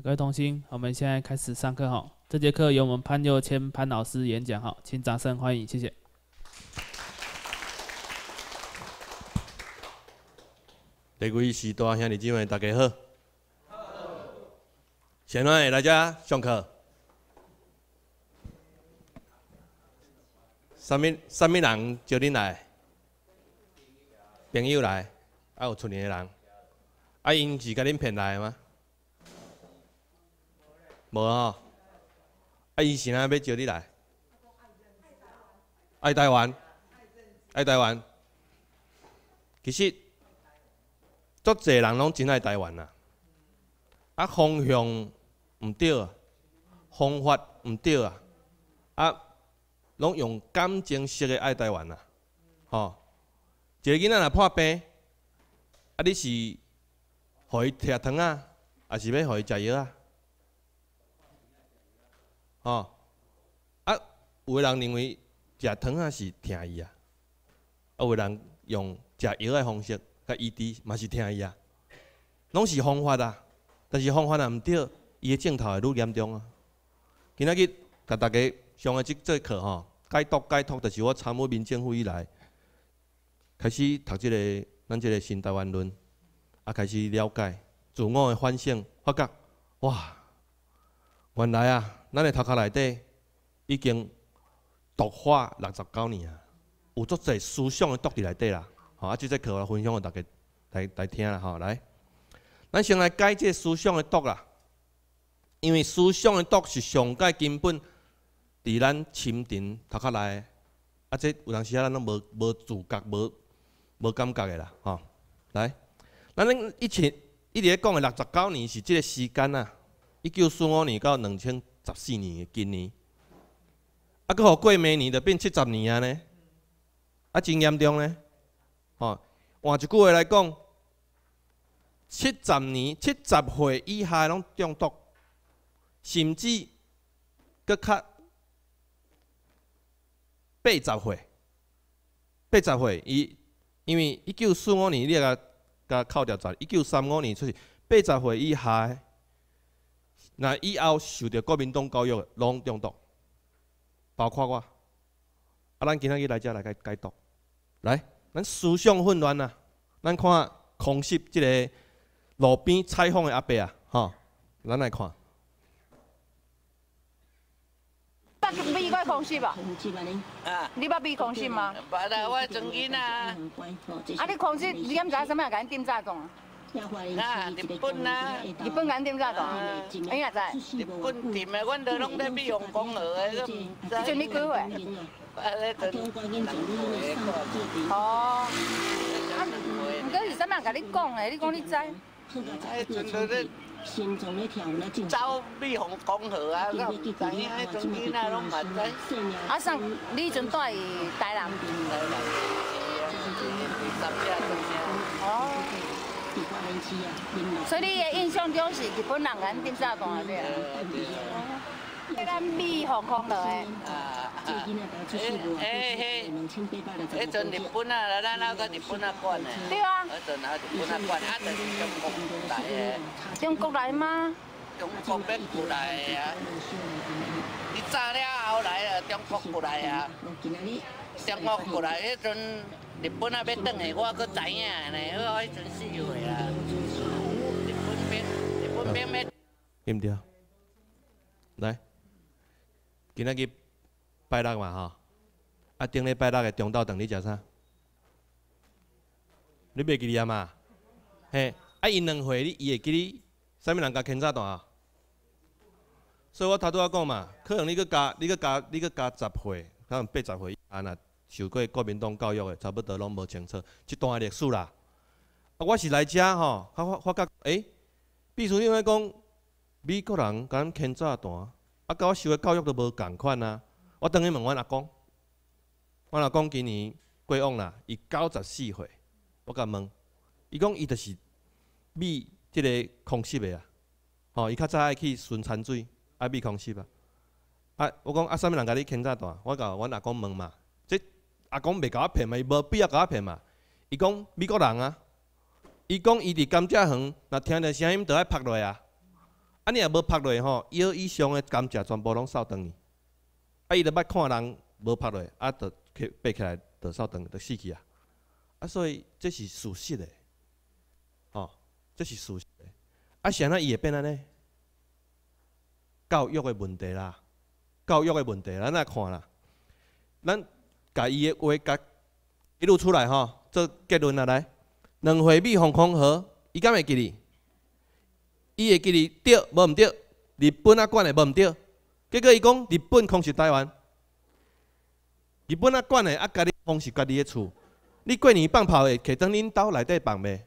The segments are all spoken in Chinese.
各位同修，我们现在开始上课哈。这节课由我们潘佑谦潘老师演讲哈，请掌声欢迎，谢谢。各位师大兄弟姐妹，大家好。好。现在大家上课。什么什么人叫恁来，朋友来，还有村里的人，啊，因是甲恁骗来的吗？无啊，啊！伊是哪要招你来？爱台湾，爱台湾。其实，足侪人拢真爱台湾啊！啊，方向毋对啊，方法毋对啊，啊，拢用感情式的爱台湾啊！吼，一个囡仔若破病，啊，你是，互伊贴糖啊，还是要互伊食药啊？哦，啊，有的人认为食糖啊是疼伊啊，啊，有的人用食药的方式，甲医治嘛是疼伊啊，拢是方法啊，但是方法若毋对，伊的症头会愈严重啊。今仔日甲大家上个即节课吼，解读解读，就是我参与民政府以来，开始读即个咱即个新台湾论，啊，开始了解自我的反省，发觉哇。原来啊，咱的头壳内底已经毒化六十九年啊，有足侪思想的毒伫内底啦。吼，啊，即节课我分享给大家来来听啦。吼，来，咱先来解这思想的毒啦，因为思想的毒是上界根本伫咱深层头壳内，啊，即有当时啊，咱拢无无自觉、无无感觉的啦。吼，来，咱恁以前一直咧讲的六十九年是即个时间啊。一九四五年到两千十四年，的今年，啊，好过明年就变七十年啊呢，啊，真严重呢。哦，换一句话来讲，七十年、七十岁以下拢中毒，甚至更较八十岁、八十岁，伊，因为一九四五年你甲甲扣掉一九三五年出世，八十岁以下。那以后受到国民党教育的拢中毒，包括我。啊，咱今天去来这来解解读，来，咱思想混乱啊！咱看狂信即个路边采访的阿伯啊，吼，咱来看。不是咪怪狂信吧？啊，你捌美国狂信吗？不啦，我曾经啊。啊，你狂信，你敢知仔甚么甲恁顶早讲？啊？啊，日本啊，日本人点子啊，没得在日本、日本那块都得碧洪江河，啊，你买。哦，啊，唔过是什样跟你讲嘞？你讲你知？走碧洪江河啊，那咱那中间拢在。啊，上你阵在在南边。哦。所以你的印象中是日本人安定炸弹了？对啊，咱美航空落啊啊！嘿，迄阵日本啊，咱那个日本啊管的。对啊。迄阵啊，日本啊管，啊中国来中国来吗？中国来的啊！炸了后来中国过来啊，中国来迄阵。日本啊，要倒诶，我阁知影，内个开船四回啊。日本兵，日本兵要。对唔对来，今仔日拜六嘛吼，啊顶礼拜六的中昼等你食啥？你袂记得嘛？嘿，啊因两岁，你伊会记你啥物人甲肯早顿啊？所以我头拄仔讲嘛，可能你去加，你去加，你去加十岁，可能八十回，安那。受过国民党教育的，差不多拢无清楚即段历史啦。啊，我是来遮吼，发发发觉，诶，必须因为讲美国人敢牵扯段，啊，甲我受的教育都无共款啊。我等于问阮阿公，阮阿公今年过往啦，伊九十四岁。我甲问，伊讲伊就是美即个空袭的啊。哦，伊较早爱去巡残水，啊，美空袭啊。啊，我讲啊，啥物人甲你牵扯段？我甲阮阿公问嘛。阿公袂甲我骗嘛，伊无必要甲我骗嘛。伊讲美国人啊，伊讲伊伫甘蔗园，若听着声音就爱拍落啊。啊，你若无拍落吼，腰以上的甘蔗全部拢扫返你。啊，伊就捌看人无拍落，啊，就起爬起来就扫返，就死去啊。啊，所以这是属实的，哦，这是属实的。啊，是安尼伊会变安尼？教育的问题啦，教育的问题，咱来看啦，咱。甲伊个话，甲一路出来吼，做结论下来。两回避防空核，伊敢会记哩？伊会记哩？对，无毋对？日本啊管个，无毋对。结果伊讲，日本空制台湾。日本啊管个，啊家己空制家己个厝。你过年放炮会摕当恁兜内底放袂？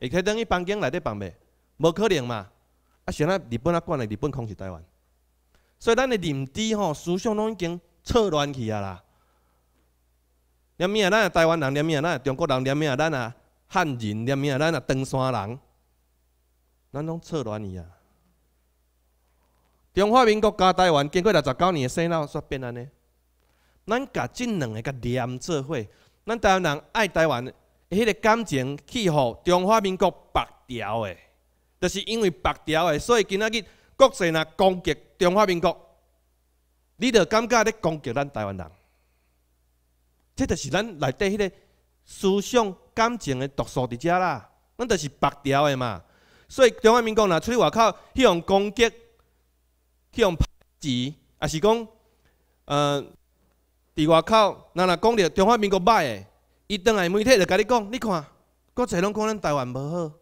会摕当伊房间内底放袂？无可能嘛。啊想啊，日本啊管诶，日本空制台湾。所以咱诶认知吼，思想拢已经错乱去啊啦。念咩啊？咱台湾人念咩啊？咱中国人念咩啊？咱啊汉人念咩啊？咱啊唐山人，咱拢错乱去啊！中华民国加台湾经过六十九年的洗脑，煞变安尼。咱甲即两个甲连做伙，咱台湾人爱台湾，迄个感情气候，中华民国白条诶，就是因为白条诶，所以今仔日国际若攻击中华民国，你著感觉咧攻击咱台湾人。这就是咱内底迄个思想感情的毒素伫遮啦，咱著是白掉的嘛。所以中华民国若出去外口去用攻击，去用排挤，也是讲呃，伫外口那若讲着中华民国歹的，伊当来媒体就甲你讲，你看，国侪拢讲咱台湾无好，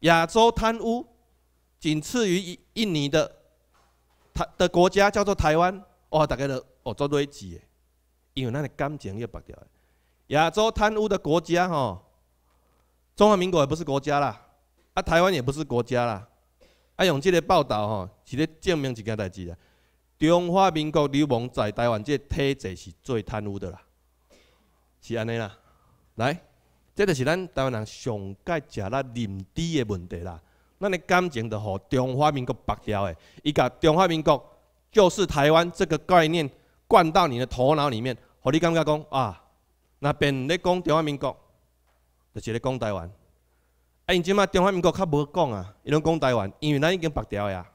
亚洲贪污仅次于印尼的，台的国家叫做台湾，哇，大家都哦做多一的。因为咱的感情要拔掉亚洲贪污的国家吼，中华民国也不是国家啦，啊台湾也不是国家啦。啊用这个报道吼，是咧证明一件代志啦。中华民国流氓在台湾这体制是最贪污的啦，是安尼啦。来，这就是咱台湾人上该食啦认知的问题啦。咱的感情着互中华民国拔掉的，伊甲中华民国就是台湾这个概念灌到你的头脑里面。你感觉讲啊，那边咧讲中华民国，就是咧讲台湾。啊，因即卖中华民国较无讲啊，伊拢讲台湾，因为咱已经白掉呀，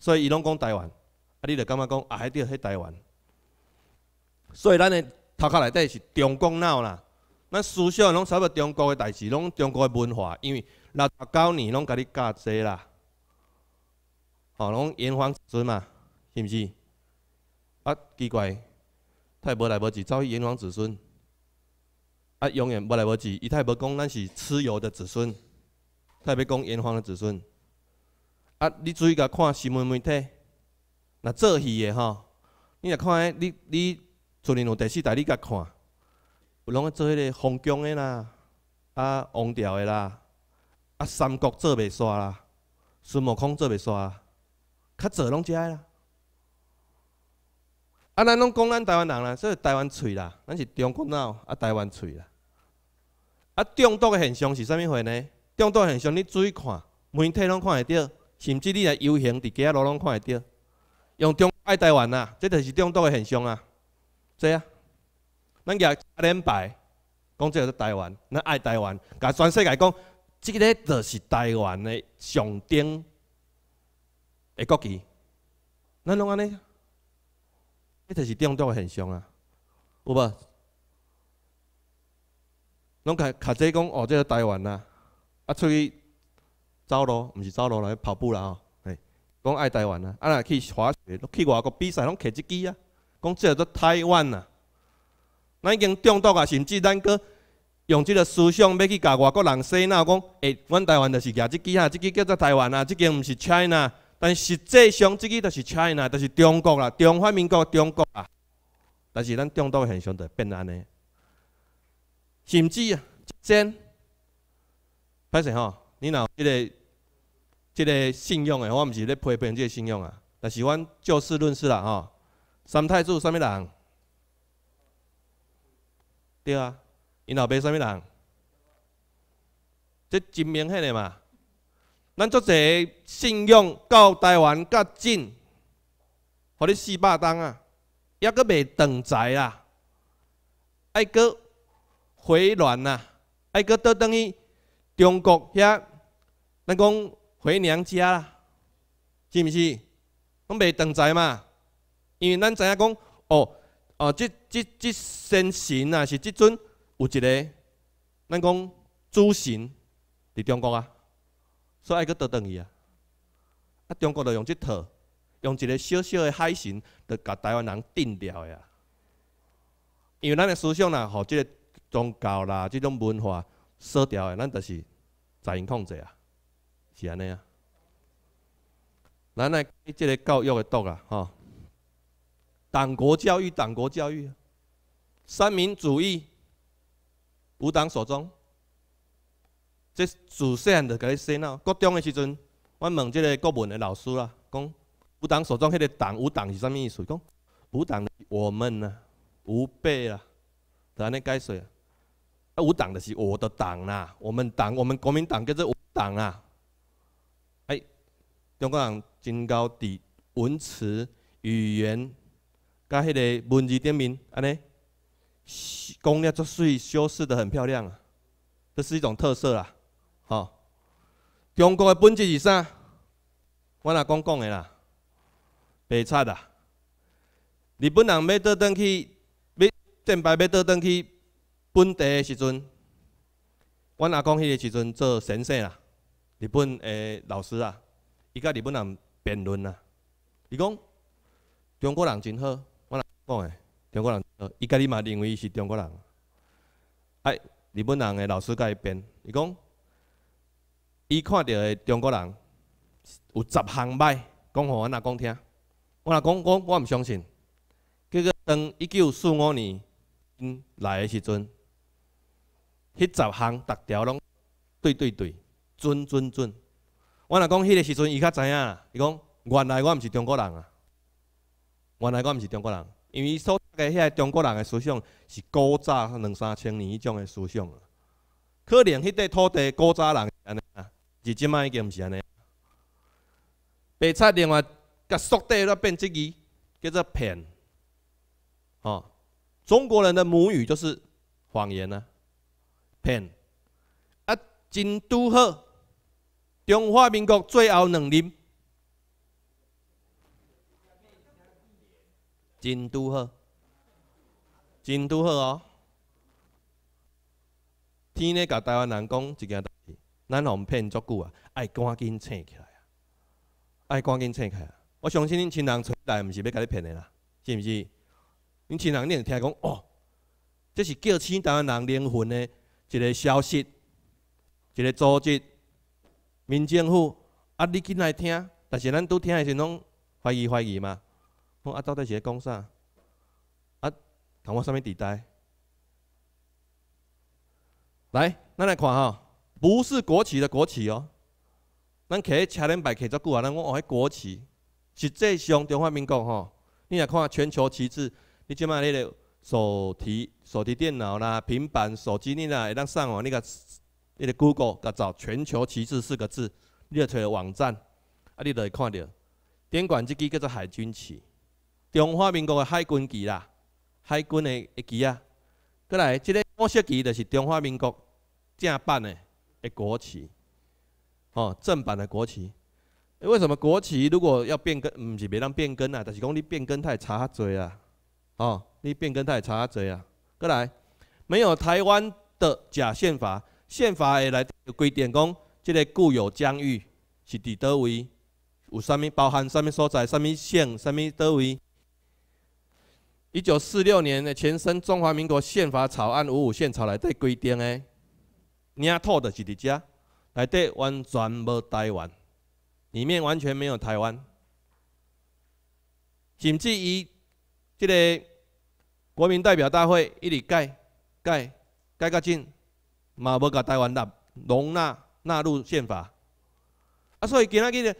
所以伊拢讲台湾。啊，你就感觉讲啊，迄块迄台湾。所以咱的头壳内底是中国脑啦，咱思想拢差不多，中国诶代志，拢中国诶文化，因为六十九年拢甲你教侪啦。哦，拢炎黄子孙嘛，是毋是？啊，奇怪。太无来无及遭遇炎黄子孙，啊，永远无来无及。伊太无讲咱是蚩尤的子孙，太也讲炎黄的子孙。啊，你注意甲看新闻媒体，那做戏的吼，你若看，你你从有第四代你甲看，有拢做迄个皇宫的啦，啊，王朝的啦，啊，三国做袂煞啦，孙悟空做袂煞，较坐拢遮啦。啊！咱拢讲咱台湾人啦，说台湾喙啦，咱是中国脑啊，台湾喙啦。啊，中毒的现象是啥物回呢？中毒的现象，你注意看，媒体拢看会到，甚至你来游行伫街仔路拢看会到，用中爱台湾啊，这就是中毒的现象啊。这啊，咱举阿联排讲，这是台湾，咱爱台湾，甲全世界讲，即个就是台湾的上顶的国旗，咱拢安尼。这是中毒的现象啊，有无？拢讲讲这讲哦，个台湾啊，啊出去走路，毋是走路来跑步啦吼，嘿，讲爱台湾啊，啊若去滑雪，去外国比赛拢摕一支啊，讲即个做台湾啊，咱已经中毒啊，甚至咱搁用即个思想要去甲外国人洗脑，讲诶，阮台湾就是举一支啊，即支叫做台湾啊，即个毋是 China。但实际上，即个就是 China，就是中国啦，中华民国，中国啊。但是咱中国现象就变安尼，甚至啊，真，歹势吼，你若即个即个信用诶，我毋是咧批评个信用啊，但是阮就事论事啦吼。三太子啥物人？党？对啊，因老爸啥物人？这真明显诶嘛。咱做者信用到台湾甲进，互你四百东啊，抑阁袂断财啊，爱阁回暖啊，爱阁倒等于中国遐，咱讲回娘家啦，是毋是？拢袂断财嘛，因为咱知影讲，哦哦，即即即神神啊，是即阵有一个，咱讲主神伫中国啊。所以爱搁倒转去啊，啊，中国就用即套，用一个小小的海神，就甲台湾人定掉呀。因为咱的思想啦，吼，即个宗教啦，即种文化，失调的，咱就是在控制啊，是安尼啊。来来，即个教育的毒啊，吼，党国教育，党国教育，三民主义，无党所宗。即自细汉就甲你洗脑，国中诶时阵，阮问即个国文诶老师啊，讲“吾党所中”迄个党，吾党是啥物意思？”讲“吾党，我们啊，吾辈啊，安尼解释。吾党的是我的党啊，我们党，我们国民党叫做吾党啊。哎，中国人真高底文词、语言，甲迄个文字点名安尼，功力做水修饰的很漂亮啊，这是一种特色啊。好，中国诶本质是啥？我阿公讲诶啦，白贼啦。日本人要倒转去，要战败，要倒转去本地诶时阵，阮阿公迄个时阵做先生啦，日本诶老师啊，伊甲日本人辩论啦，伊讲中国人真好，我阿讲诶，中国人，伊甲你嘛认为伊是中国人。哎，日本人诶老师甲伊辩，伊讲。伊看到诶中国人有十项歹，讲互阮阿公听。阮阿公讲，我毋相信。结果当一九四五年来诶时阵，迄十项逐条拢对对对，准准准。阮阿公迄个时阵，伊较知影啦。伊讲，原来我毋是中国人啊！原来我毋是中国人，因为所个遐中国人诶思想是古早两三千年迄种诶思想啊。可能迄块土地古早人。安尼啊，是即卖一毋是安尼，白菜电话，甲速递都变即个叫做骗。吼，中国人的母语就是谎言啊，骗。啊，真拄好，中华民国最后两任，真拄好，真拄好哦。天咧，甲台湾人讲一件。咱互骗足久啊，爱赶紧醒起来啊！爱赶紧醒起来啊！我相信恁亲人出来，毋是要甲你骗的啦，是毋是？恁亲人恁听讲，哦，这是叫醒台湾人灵魂的一个消息，一个组织，民政府啊，你紧来听，但是咱拄听的时拢怀疑怀疑嘛，讲啊到底是咧讲啥，啊，同湾啥物伫带，来，咱来看吼。不是国企的国企哦，咱站喺车顶摆站，足久啊！咱讲喺国企，实际上中华民国吼，你若看全球旗帜，你即码你个手提手提电脑啦、平板、手机，你若会当上网，你甲迄个 Google 甲找全球旗帜四个字，你就找网站，啊，你就会看到，顶管这支叫做海军旗，中华民国的海军旗啦，海军的一旗啊，过来，这个黄色旗就是中华民国正版的。诶，国旗哦，正版的国旗。诶，为什么国旗如果要变更，唔是别当变更啊？但是讲你变更，他也查他罪啊。哦，你变更太差查啊哦你变更太差查啊过来，没有台湾的假宪法，宪法也来有规定讲，这个固有疆域是伫倒位，有啥物包含啥物所在，啥物县，啥物倒位。一九四六年的前身中华民国宪法草案五五宪草来对规定诶。领土的是伫遮，内底完全无台湾，里面完全没有台湾，甚至于即个国民代表大会一直改改改革，进，嘛无甲台湾纳容纳纳入宪法。啊，所以今仔日，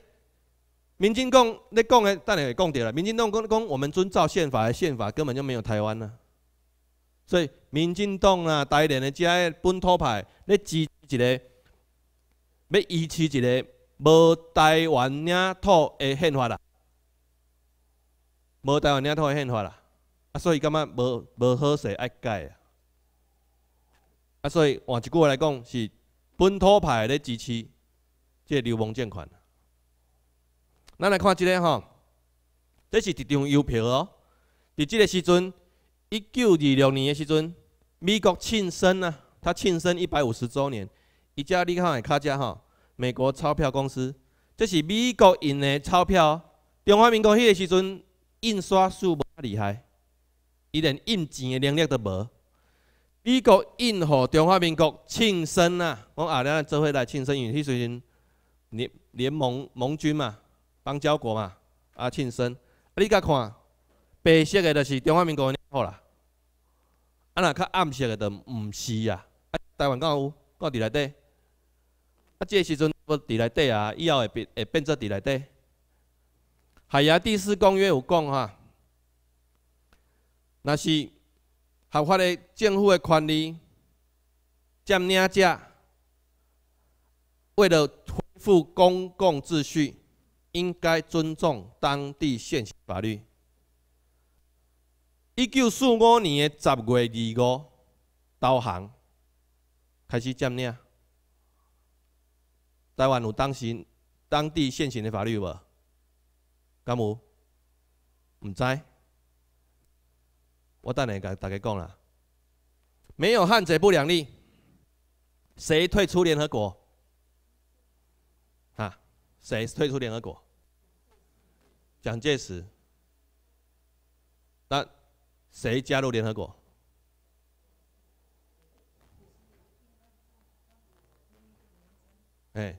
民进党咧讲的，等下会讲着了，民进党讲讲我们遵照宪法，宪法根本就没有台湾呢。所以，民进党啊，台联的这些本土派，咧支持一个要维持一个无台湾领土的宪法啦，无台湾领土的宪法啦，啊，所以感觉无无好势爱改啊，啊，所以换一句话来讲，是本土派咧支持这流氓政权。咱来看这个吼，这是一张邮票哦，在这个时阵。一九二六年诶时阵，美国庆生呐，他庆生一百五十周年。一家你看系卡家吼，美国钞票公司，这是美国印诶钞票。中华民国迄个时阵印刷术无咁厉害，伊连印钱诶能力都无。美国印好中华民国庆生呐，我阿娘做伙来庆生，因为迄时阵联联盟盟军嘛，邦交国嘛，啊庆生。你甲看。白色的就是中华民国啦，啊那较暗色的就毋是啊。啊台湾敢有，到伫内底。啊即时阵要伫内底啊，以后会变会变做伫内底。海洋第四公约有讲哈，若是合法的政府的权利占领者为了恢复公共秩序，应该尊重当地现行法律。一九四五年十月二五，岛航开始占领。台湾有当时当地现行的法律无？敢有？唔知？我等会甲大家讲啦。没有汉贼不两立，谁退出联合国？啊，谁退出联合国？蒋介石。那。谁加入联合国？哎，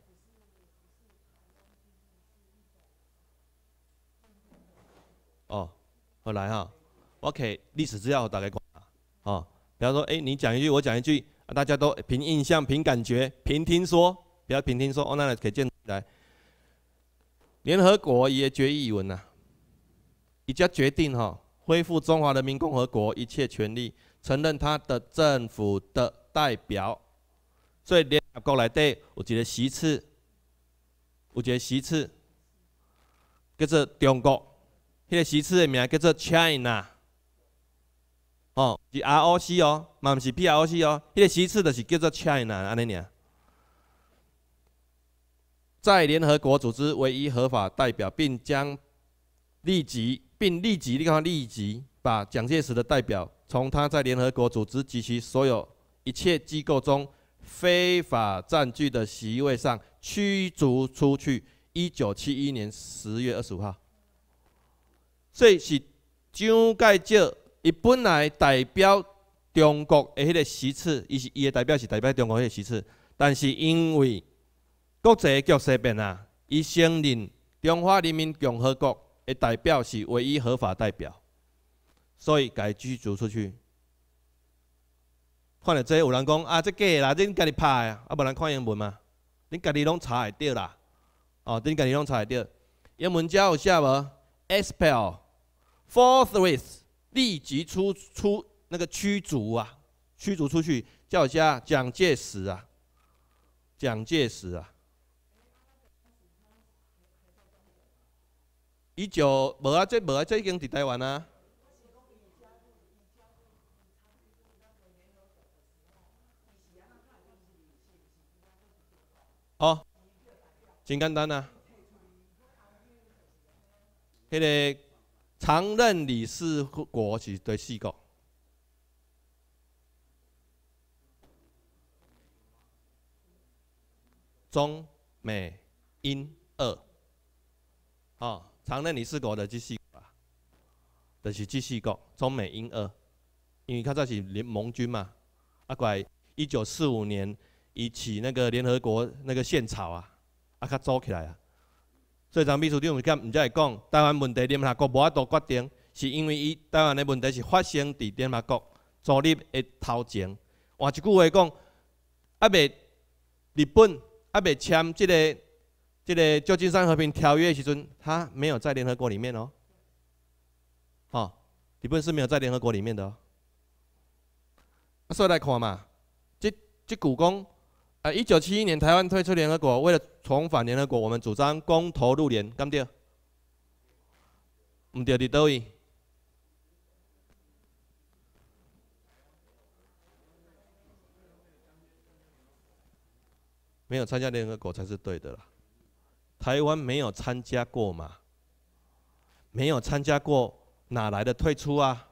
哦，我来哈。我 k 历史资料我大概讲啊。比方说，哎，你讲一句，我讲一句，大家都凭印象、凭感觉、凭听说，比较凭听说。哦，那可以进来。联合国也决议文呐，一家决定哈。恢复中华人民共和国一切权利，承认它的政府的代表，所以联合国来对。我觉得习次，我觉得习次叫做中国，迄个习次的名叫做 China，哦，是 R O C 哦，嘛不是 P R O C 哦，迄个习次就是叫做 China 安尼尔，在联合国组织唯一合法代表，并将立即。并立即立刻立即把蒋介石的代表从他在联合国组织及其所有一切机构中非法占据的席位上驱逐出去。一九七一年十月二十五号，这是蒋介石，伊本来代表中国诶迄个席次，伊是伊的代表是代表中国迄个席次，但是因为国际局势变啊，伊承认中华人民共和国。诶，代表是唯一合法代表，所以该驱逐出去。看到这有人讲啊，这个啦，恁家己拍的，啊，无人看英文吗？恁家己拢查会到啦。哦，恁家己拢查会到。英文只有写无？Expel，forthwith，立即出出那个驱逐啊，驱逐出去。叫一蒋介石啊，蒋介石啊。一九无啊，这无啊，这已经伫台湾啊。好，真简单啊。迄个常任理事国是第四个？中美英俄啊。常任理事国的，继续国，就是继续国。中美英俄，因为较这是联盟军嘛。啊，过一九四五年一起那个联合国那个宪草啊，啊，它做起来啊。所以张秘书长，你看人家讲，台湾问题联合国无法度决定，是因为伊台湾的问题是发生伫联合国，昨日的头前。换一句话讲，啊，未日本啊，未签即个。这个旧金山和平条约时阵，他没有在联合国里面哦。好，日本是没有在联合国里面的哦。说来看嘛，这这股工，呃，一九七一年台湾退出联合国，为了重返联合国，我们主张公投入联，干掉。唔对的，倒位。没有参加联合国才是对的啦。台湾没有参加过嘛？没有参加过，哪来的退出啊？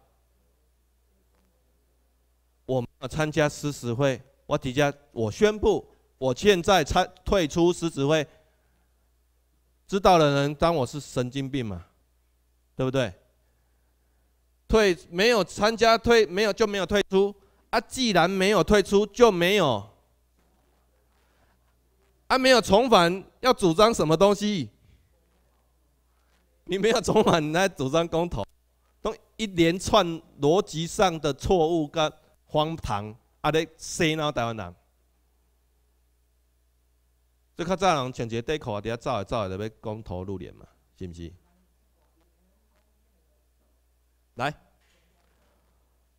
我参加狮子会，我底下我宣布，我现在参退出狮子会。知道的人当我是神经病嘛？对不对？退没有参加退没有就没有退出啊！既然没有退出，就没有。啊！没有重返，要主张什么东西？你没有重返，来主张公投，都一连串逻辑上的错误跟荒唐，阿咧洗脑台湾人，这较早人全结代考啊，伫下走来走来，就要公投露脸嘛，是毋是？来，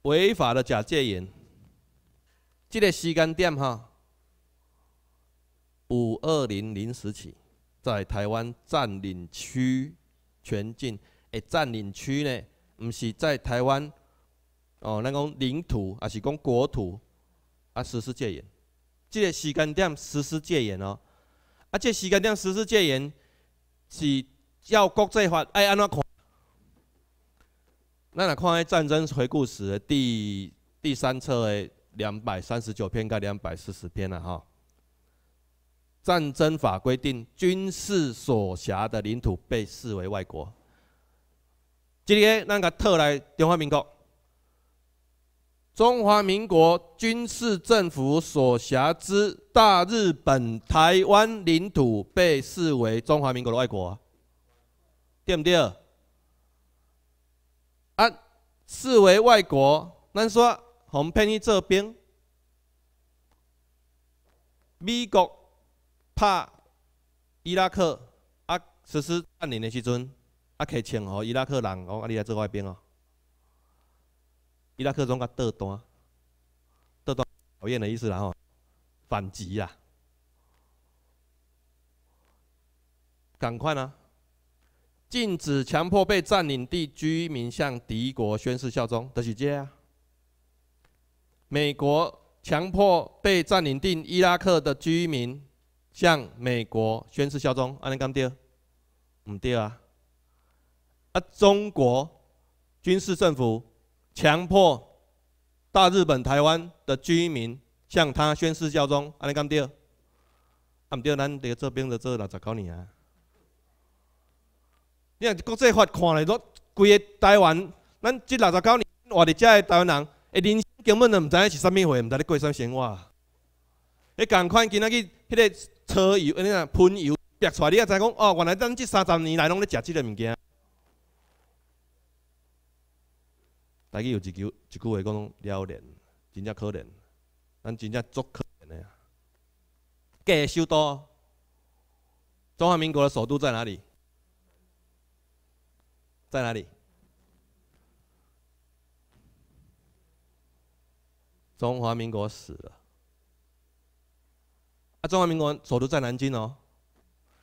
违法的假借严，这个时间点哈。五二零零时起，在台湾占领区全境，诶，占领区呢，不是在台湾，哦，咱讲领土，啊，是讲国土，啊，实施戒严，即个时间点实施戒严哦，啊，即个时间点实施戒严，是要国际法，哎，安怎看？咱来看《诶战争回顾史》的第第三册的两百三十九篇，跟两百四十篇了哈。战争法规定，军事所辖的领土被视为外国。今天那个特来中华民国，中华民国军事政府所辖之大日本台湾领土被视为中华民国的外国，对不对？啊，视为外国，那说防骗你做兵，美国。拍伊拉克啊实施占领的时阵，啊，克请吼伊拉克人，哦，啊，你来做外边哦。伊拉克种个倒单，倒单讨厌的意思啦吼，反击啊。赶快啊，禁止强迫被占领地居民向敌国宣誓效忠，得去接啊！美国强迫被占领地伊拉克的居民。向美国宣誓效忠，安尼讲对，唔对啊？啊，中国军事政府强迫大日本台湾的居民向他宣誓效忠，安尼讲对？唔对，咱得这边的做六十九年啊。你看国际法看来都规个台湾，咱这六十九年活伫这的台湾人，诶，人根本都唔知影是啥物事，唔知咧过啥生活，你共款今仔去迄个。车油，安尼啊，喷油，白出来，你也知讲哦，原来咱这三十年来拢咧食这个物件。大家有一句，一句话讲，可怜，真正可怜，咱真正足可怜的啊。改首都，中华民国的首都在哪里？在哪里？中华民国死了。中华民国首都在南京哦，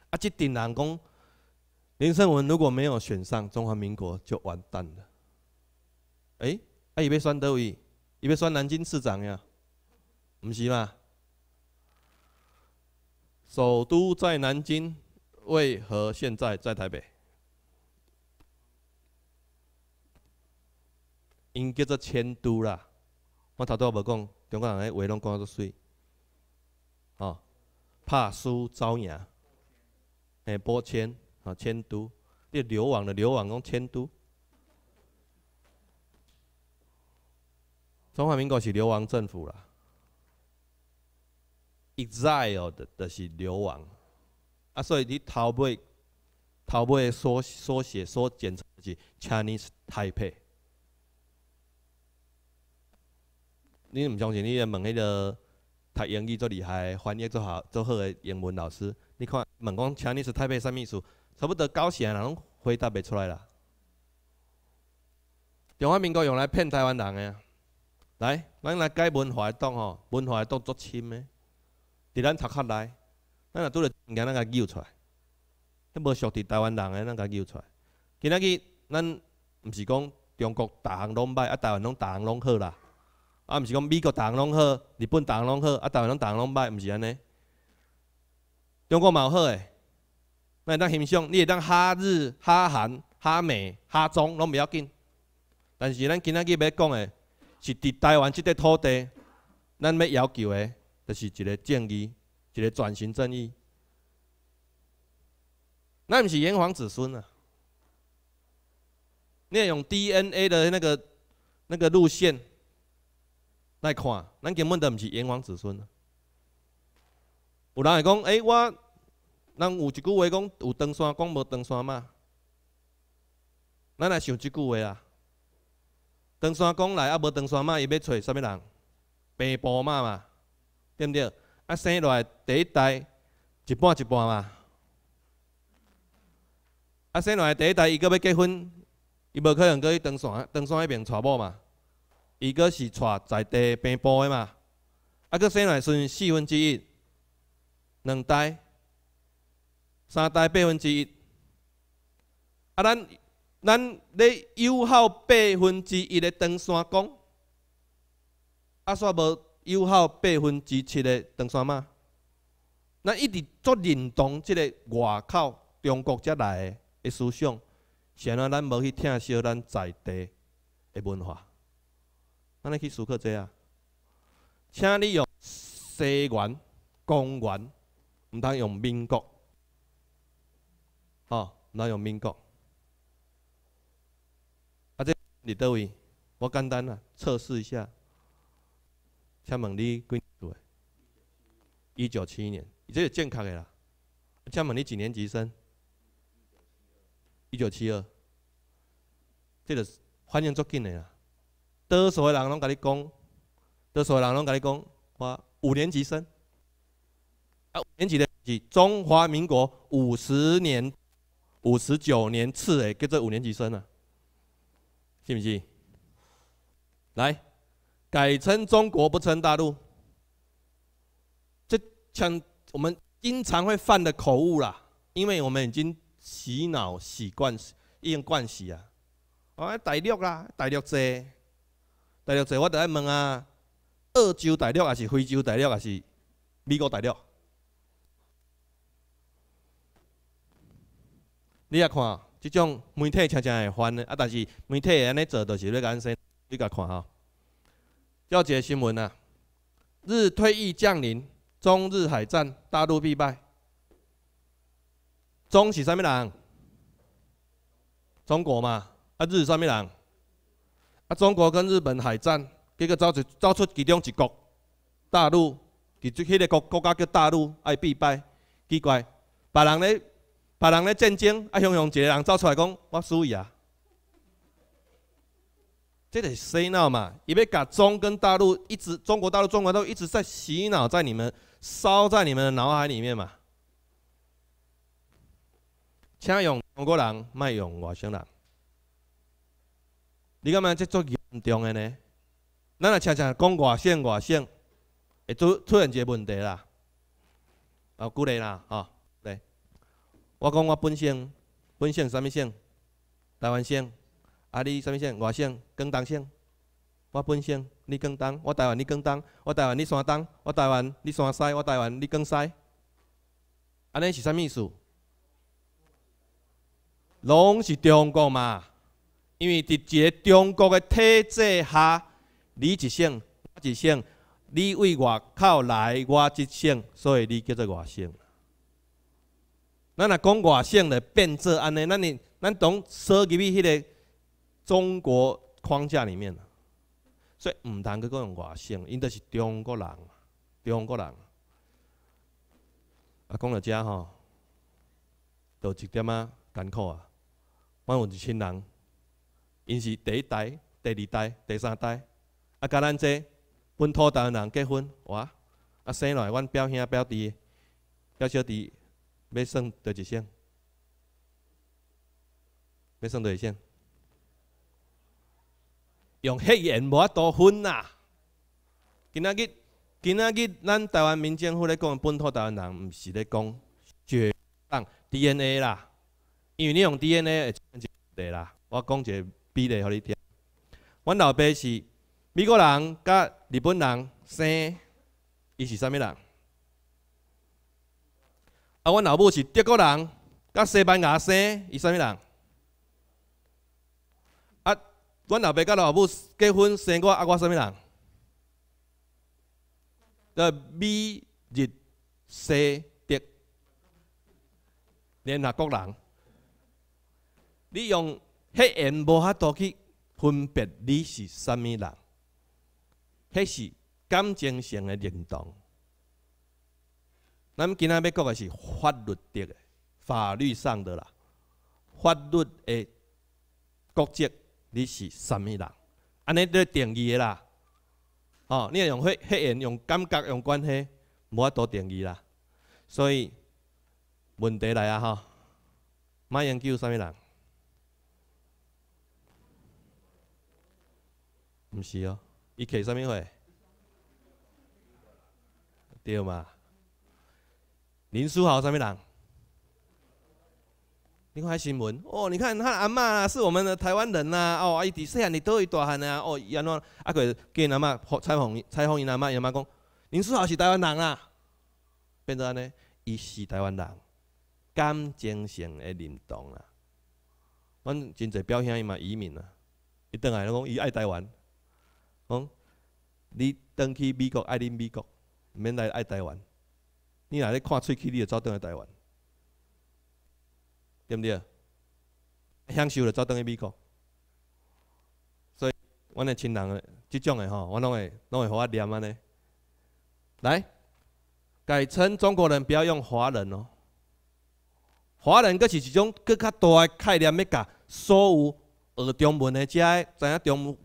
啊，这顶人讲林胜文如果没有选上，中华民国就完蛋了。哎，啊，伊要选德伟，伊要选南京市长呀？唔是嘛？首都在南京，为何现在在台北？应叫做迁都啦。我头拄阿无讲，中国人诶话拢讲阿足水。怕输遭人，诶，波迁啊，迁都。这流亡的流亡讲迁都，中华民国是流亡政府啦。Exiled 的是流亡，啊，所以你头尾头尾缩缩写缩简成是 Chinese Taipei。你唔相信，你来问迄个。读英语最厉害，翻译最好、最好的英文老师。你看，问讲 Chinese Taipei 啥秘书，差不多高时啊，人回答袂出来啦。中华民国用来骗台湾人的啊，来，咱来改文化党吼，文化党做深的。伫咱头壳内，咱若拄着物件，咱家揪出来，迄无属地台湾人的，咱家揪出来。今仔日，咱毋是讲中国逐项拢歹，啊，台湾拢逐项拢好啦。啊，毋是讲美国逐项拢好，日本逐项拢好，啊台湾逐项拢歹，毋是安尼。中国嘛有好诶，那当欣赏，你会当哈日、哈韩、哈美、哈中拢袂要紧。但是咱今仔日要讲诶，是伫台湾即块土地，咱要要求诶，就是一个正义，一个转型正义。咱毋是炎黄子孙啊，那用 DNA 的那个那个路线。来看，咱根本都毋是炎黄子孙。有人会讲，诶，我，咱有一句话讲，有登山，讲无登山嘛。咱来想即句话啊，登山讲来啊，无登山嘛，伊要找啥物人？平波嘛嘛，对毋对？啊，生落来第一代一半一半嘛。啊，生落来第一代，伊阁要结婚，伊无可能阁去登山，登山迄边娶某嘛。伊个是带在地平埔的嘛？啊，个生来生四分之一，两代、三代八分之一。啊，咱咱咧友好百分之一的登山讲，啊煞无友好百分之七的登山嘛？咱一直做认同即个外靠中国遮来的思想，安尼咱无去疼惜咱在地的文化。咱来去思考一下，请你用西元公元，毋通用民国，吼，毋通用民国。啊，这你倒位？我简单啦，测试一下。请问你几岁？一九七一年，这个正确的啦。请问你几年级生？一九七二，这个反应足紧的啦。多数人拢甲你讲，多数人拢甲你讲，哇，五年级生啊，五年级的级，中华民国五十年五十九年次诶，跟做五年级生啊，信不信？来，改称中国不称大陆，这像我们经常会犯的口误啦，因为我们已经洗脑习惯、经惯习啊，啊，大陆啦，大陆侪。大陆者，我著爱问啊，澳洲大陆也是非洲大陆也是美国大陆。你也看，即种媒体常常会翻，啊，但是媒体安尼做，著是要干啥？你甲看吼，要个新闻啊，日退役将临，中日海战，大陆必败。中是啥物人？中国嘛。啊，日啥物人？啊，中国跟日本海战，结果造出造出其中一国，大陆，迄个国国家叫大陆，爱必败，奇怪，别人咧，别人咧战争，啊，雄雄一个人走出来讲，我输伊啊，这个洗脑嘛，因为甲中跟大陆一直，中国大陆、中国都一直在洗脑，在你们烧在你们的脑海里面嘛，请用中国人，卖用外省人。你干嘛这做严重的呢？咱也常常讲外省、外省，会出现一个问题啦，啊，举例啦，吼，对，我讲我本省，本省什么省？台湾省，啊，你什么省？外省，广东省。我本省，你广东，我台湾，你广东，我台湾，你山东，我台湾，你山西，我台湾，你广西。安尼是啥物思？拢是中国嘛？因为伫一个中国嘅体制下，你一姓，我一姓，你为外靠来，我一姓，所以你叫做外姓。咱若讲外姓的变质安尼，咱你咱同涉及去迄个中国框架里面，所以毋通去讲外姓，因都是中国人，中国人。啊，讲到遮吼，就一点啊艰苦啊，万有一亲人。因是第一代、第二代、第三代，啊，甲咱这本土台湾人结婚哇，啊，生来阮表兄表弟、表小弟，要算多一双？要算多一双？用黑眼法多分呐！今仔日，今仔日，咱台湾民政府咧讲本土台湾人，毋是咧讲血统 DNA 啦，因为你用 DNA 会正问题啦。我讲者。比例互你听，阮老爸是美国人，甲日本人生，伊是啥物人？啊，阮老母是德国人，甲西班牙生，伊啥物人？啊，阮老爸甲老母结婚生我，啊，我啥物人？呃，美日西德，联合国人，你用？黑眼无法度去分别你是啥物人，迄是感情上的认同。咱今仔要讲的是法律的，法律上的啦，法律的国籍你是啥物人？安尼在定义的啦。哦，你也用迄黑眼，用感觉，用关系无法度定义啦。所以问题来啊哈，卖研究啥物人？毋是哦，伊起啥物货？对嘛？林书豪啥物人？你看迄新闻哦，你看他阿嬷是我们的台湾人呐。哦，伊伫细汉伫倒位大汉啊。哦，伊怎啊？阿个见阿嬷采访伊，采访伊阿嬷，伊阿嬷讲林书豪是台湾人啊。变做安尼，伊是台湾人，感情上的认同啊。阮真济表兄伊嘛移民啊，伊倒来拢讲伊爱台湾。讲你倒去美国，爱恁美国，毋免来爱台湾。你若咧看喙齿，你就走倒去台湾，对毋对？享受就走倒去美国。所以，阮的亲人诶，即种诶吼，我拢会，拢会互我念安尼。来，改称中国人，不要用华人哦。华人，佫是一种佫较大诶概念，要甲所有学中文诶，遮知影中文。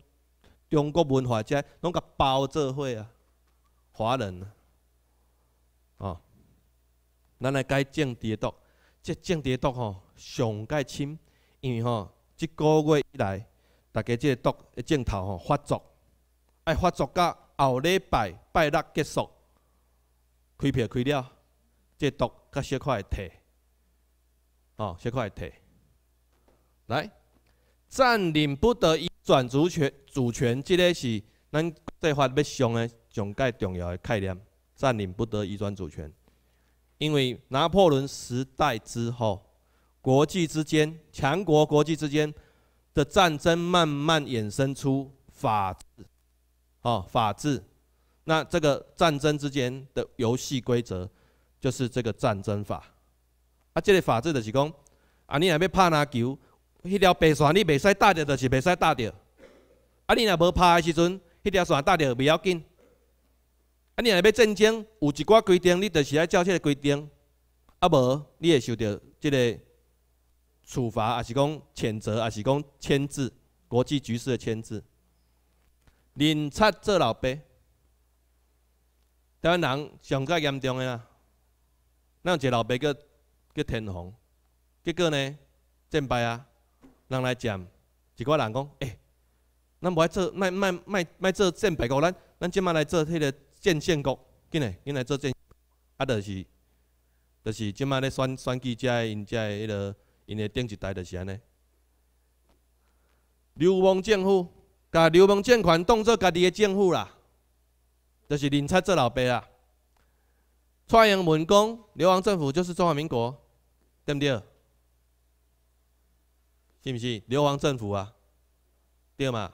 中国文化即拢甲包做会啊，华人啊，咱来改正病毒，即正病毒吼上解深，因为吼即个月以来，大家即个毒的镜头吼发作，爱发作到后礼拜拜六结束，开票开了，即毒较小可会退，哦小可会退，来。占领不得移转主权，主权，这个是咱对际法要上嘅上界重要的概念。占领不得移转主权，因为拿破仑时代之后，国际之间强国国际之间的战争慢慢衍生出法治，哦，法治。那这个战争之间的游戏规则，就是这个战争法。啊，这个法治就是讲，啊，你系要拍篮球？迄条白线，你袂使搭着，就是袂使搭着。啊，你若无拍的时阵，迄条线搭着，袂要紧。啊，你若要正经，有一寡规定，你就是爱照这个规定。啊，无，你会受到即个处罚，也是讲谴责，也是讲签字，国际局势的签字。认贼做老爸，台湾人上较严重的啦。咱有一个老爸叫叫天虹，结果呢，战败啊。人来讲，一个人讲，诶，咱无爱做卖卖卖卖做建白国，咱咱即马来做迄个建线国，紧内紧来做建，啊，就是就是即马咧选选举，者，因遮的迄个因的顶一代就是安尼。流氓政府，甲流氓政权当做家己的政府啦，就是认才做老爸啦。蔡英文讲，流氓政府就是中华民国，对不对？信不信？流亡政府啊，对嘛？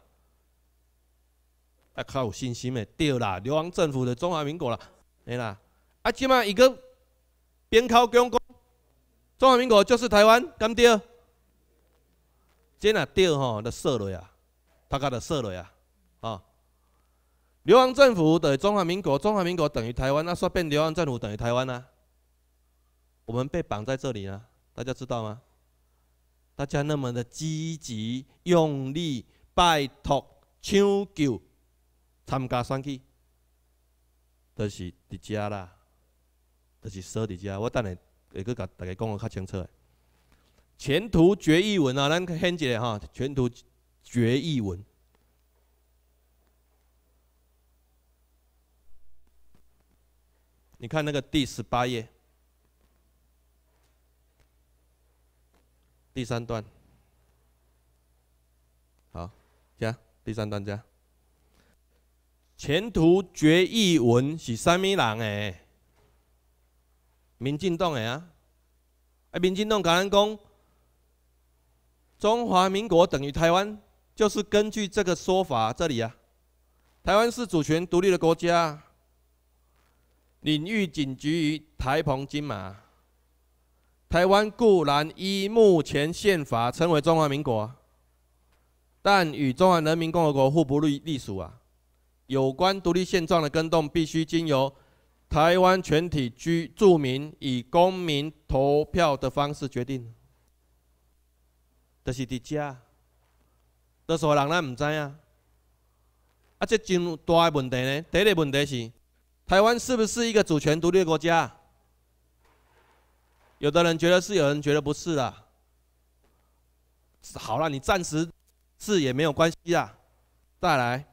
啊，靠有信心诶，对啦。流亡政府的中华民国啦，对啦。啊，起码一个边靠中国，中华民国就是台湾，敢对？真啊，对吼，就说了啊，他家就说了啊，啊。流亡政府于中华民国，中华民国等于台湾，那说变流亡政府等于台湾呢？我们被绑在这里呢，大家知道吗？大家那么的积极用力，拜托抢救参加选举，就是伫遮啦，就是说伫遮。我等下会去甲大家讲个较清楚。《前途决议文》啊，咱一下哈，《前途决议文》。你看那个第十八页。第三段，好，加第三段加。前途决议文是啥物人诶？民进党诶啊！啊，民进党甲咱讲中华民国等于台湾，就是根据这个说法。这里啊，台湾是主权独立的国家，领域仅局限于台澎金马。台湾固然依目前宪法称为中华民国，但与中华人民共和国互不隶隶属啊。有关独立现状的更动，必须经由台湾全体居住民以公民投票的方式决定。这是伫遮，多数人咱唔知啊。啊，这真大个问题呢。第一个问题是，台湾是不是一个主权独立国家？有的人觉得是，有人觉得不是啊。好了，你暂时是也没有关系啊。再来，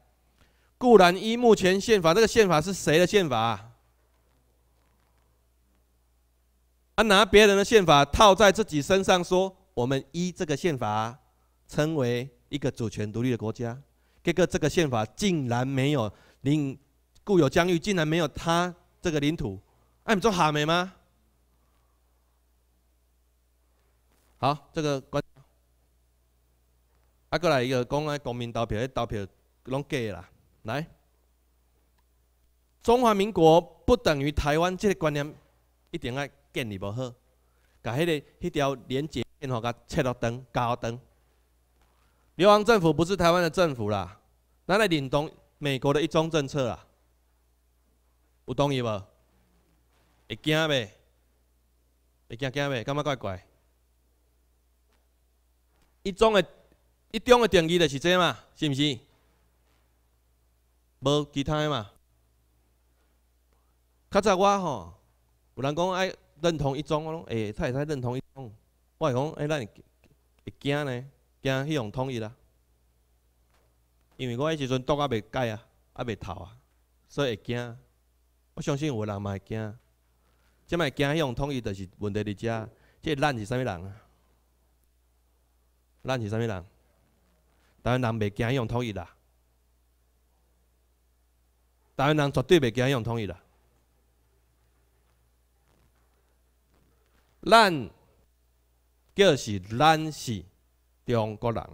固然依目前宪法，这个宪法是谁的宪法？啊，拿别人的宪法套在自己身上说，我们依这个宪法成为一个主权独立的国家。这个这个宪法竟然没有领固有疆域，竟然没有他这个领土。哎，你说好没吗？好，这个关，啊，过来一个讲，哎，公民投票，哎，投票拢假啦，来，中华民国不等于台湾，这个观念一定要建立无好，把迄个迄条连接线吼，甲切落断，搞啊断，流亡政府不是台湾的政府啦，咱来领东美国的一中政策啦，有同意无？会惊未？会惊惊未？感觉怪怪。一中的，一中的定义就是这嘛，是不是？无其他的嘛。较早我吼，有人讲爱认同一我拢会会使认同一种。我会讲，哎，咱会惊呢，惊迄种统一啦。因为我迄时阵都啊未改啊，啊未逃啊，所以会惊。我相信有人嘛会惊，即摆惊迄种统一就是问题伫遮。即咱是啥物人啊？咱是啥物人？台湾人袂惊用统一啦，台湾人绝对袂惊用统一啦。咱叫是咱是中国人，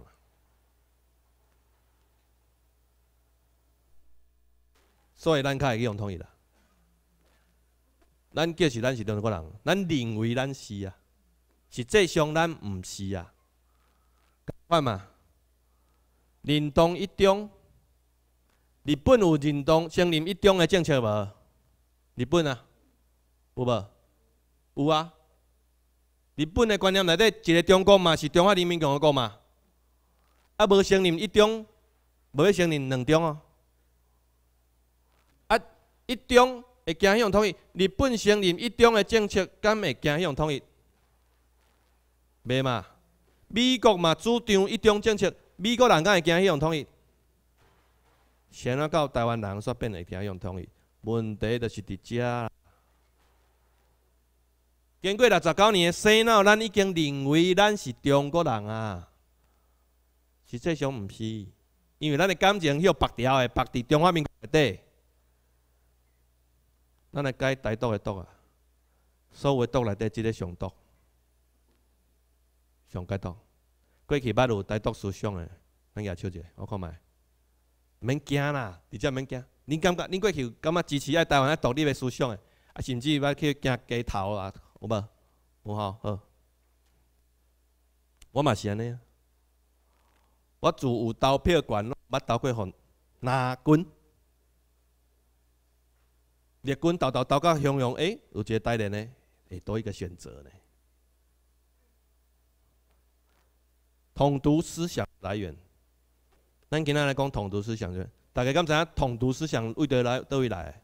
所以咱会以用统一啦。咱叫是咱是中国人，咱认为咱是啊，实际上咱毋是啊。台嘛，认同一中，日本有认同承认一中的政策无？日本啊，有无？有啊。日本的观念内底，一个中国嘛，是中华人民共和国嘛。啊，无承认一中，无要承认两中哦。啊，一中会迄向统一，日本承认一中的政策，敢会迄向统一？袂嘛？美国嘛主张一中政策，美国人敢会惊迄种统一？先啊，到台湾人煞变会惊迄种统一，问题就是伫遮。经过六十九年洗脑，咱已经认为咱是中国人啊。实际上毋是，因为咱的感情迄白条的白伫中华民国底，咱来改台独的独啊，所谓独内底即个上独。上解读，过去捌有台读书想诶，咱也笑一个。我看觅免惊啦，直接免惊。你感觉你过去有感觉支持爱台湾爱独立诶思想诶，啊，甚至捌去惊街头啊，有无？有吼好。我嘛是安尼，我自有投票权，捌投过汉、哪军、列军，投投投个汹涌。诶，有一个带来呢，会多一个选择呢。统独思想来源，咱今天来讲统独思想，大家敢知影？统独思想为得来，到未来？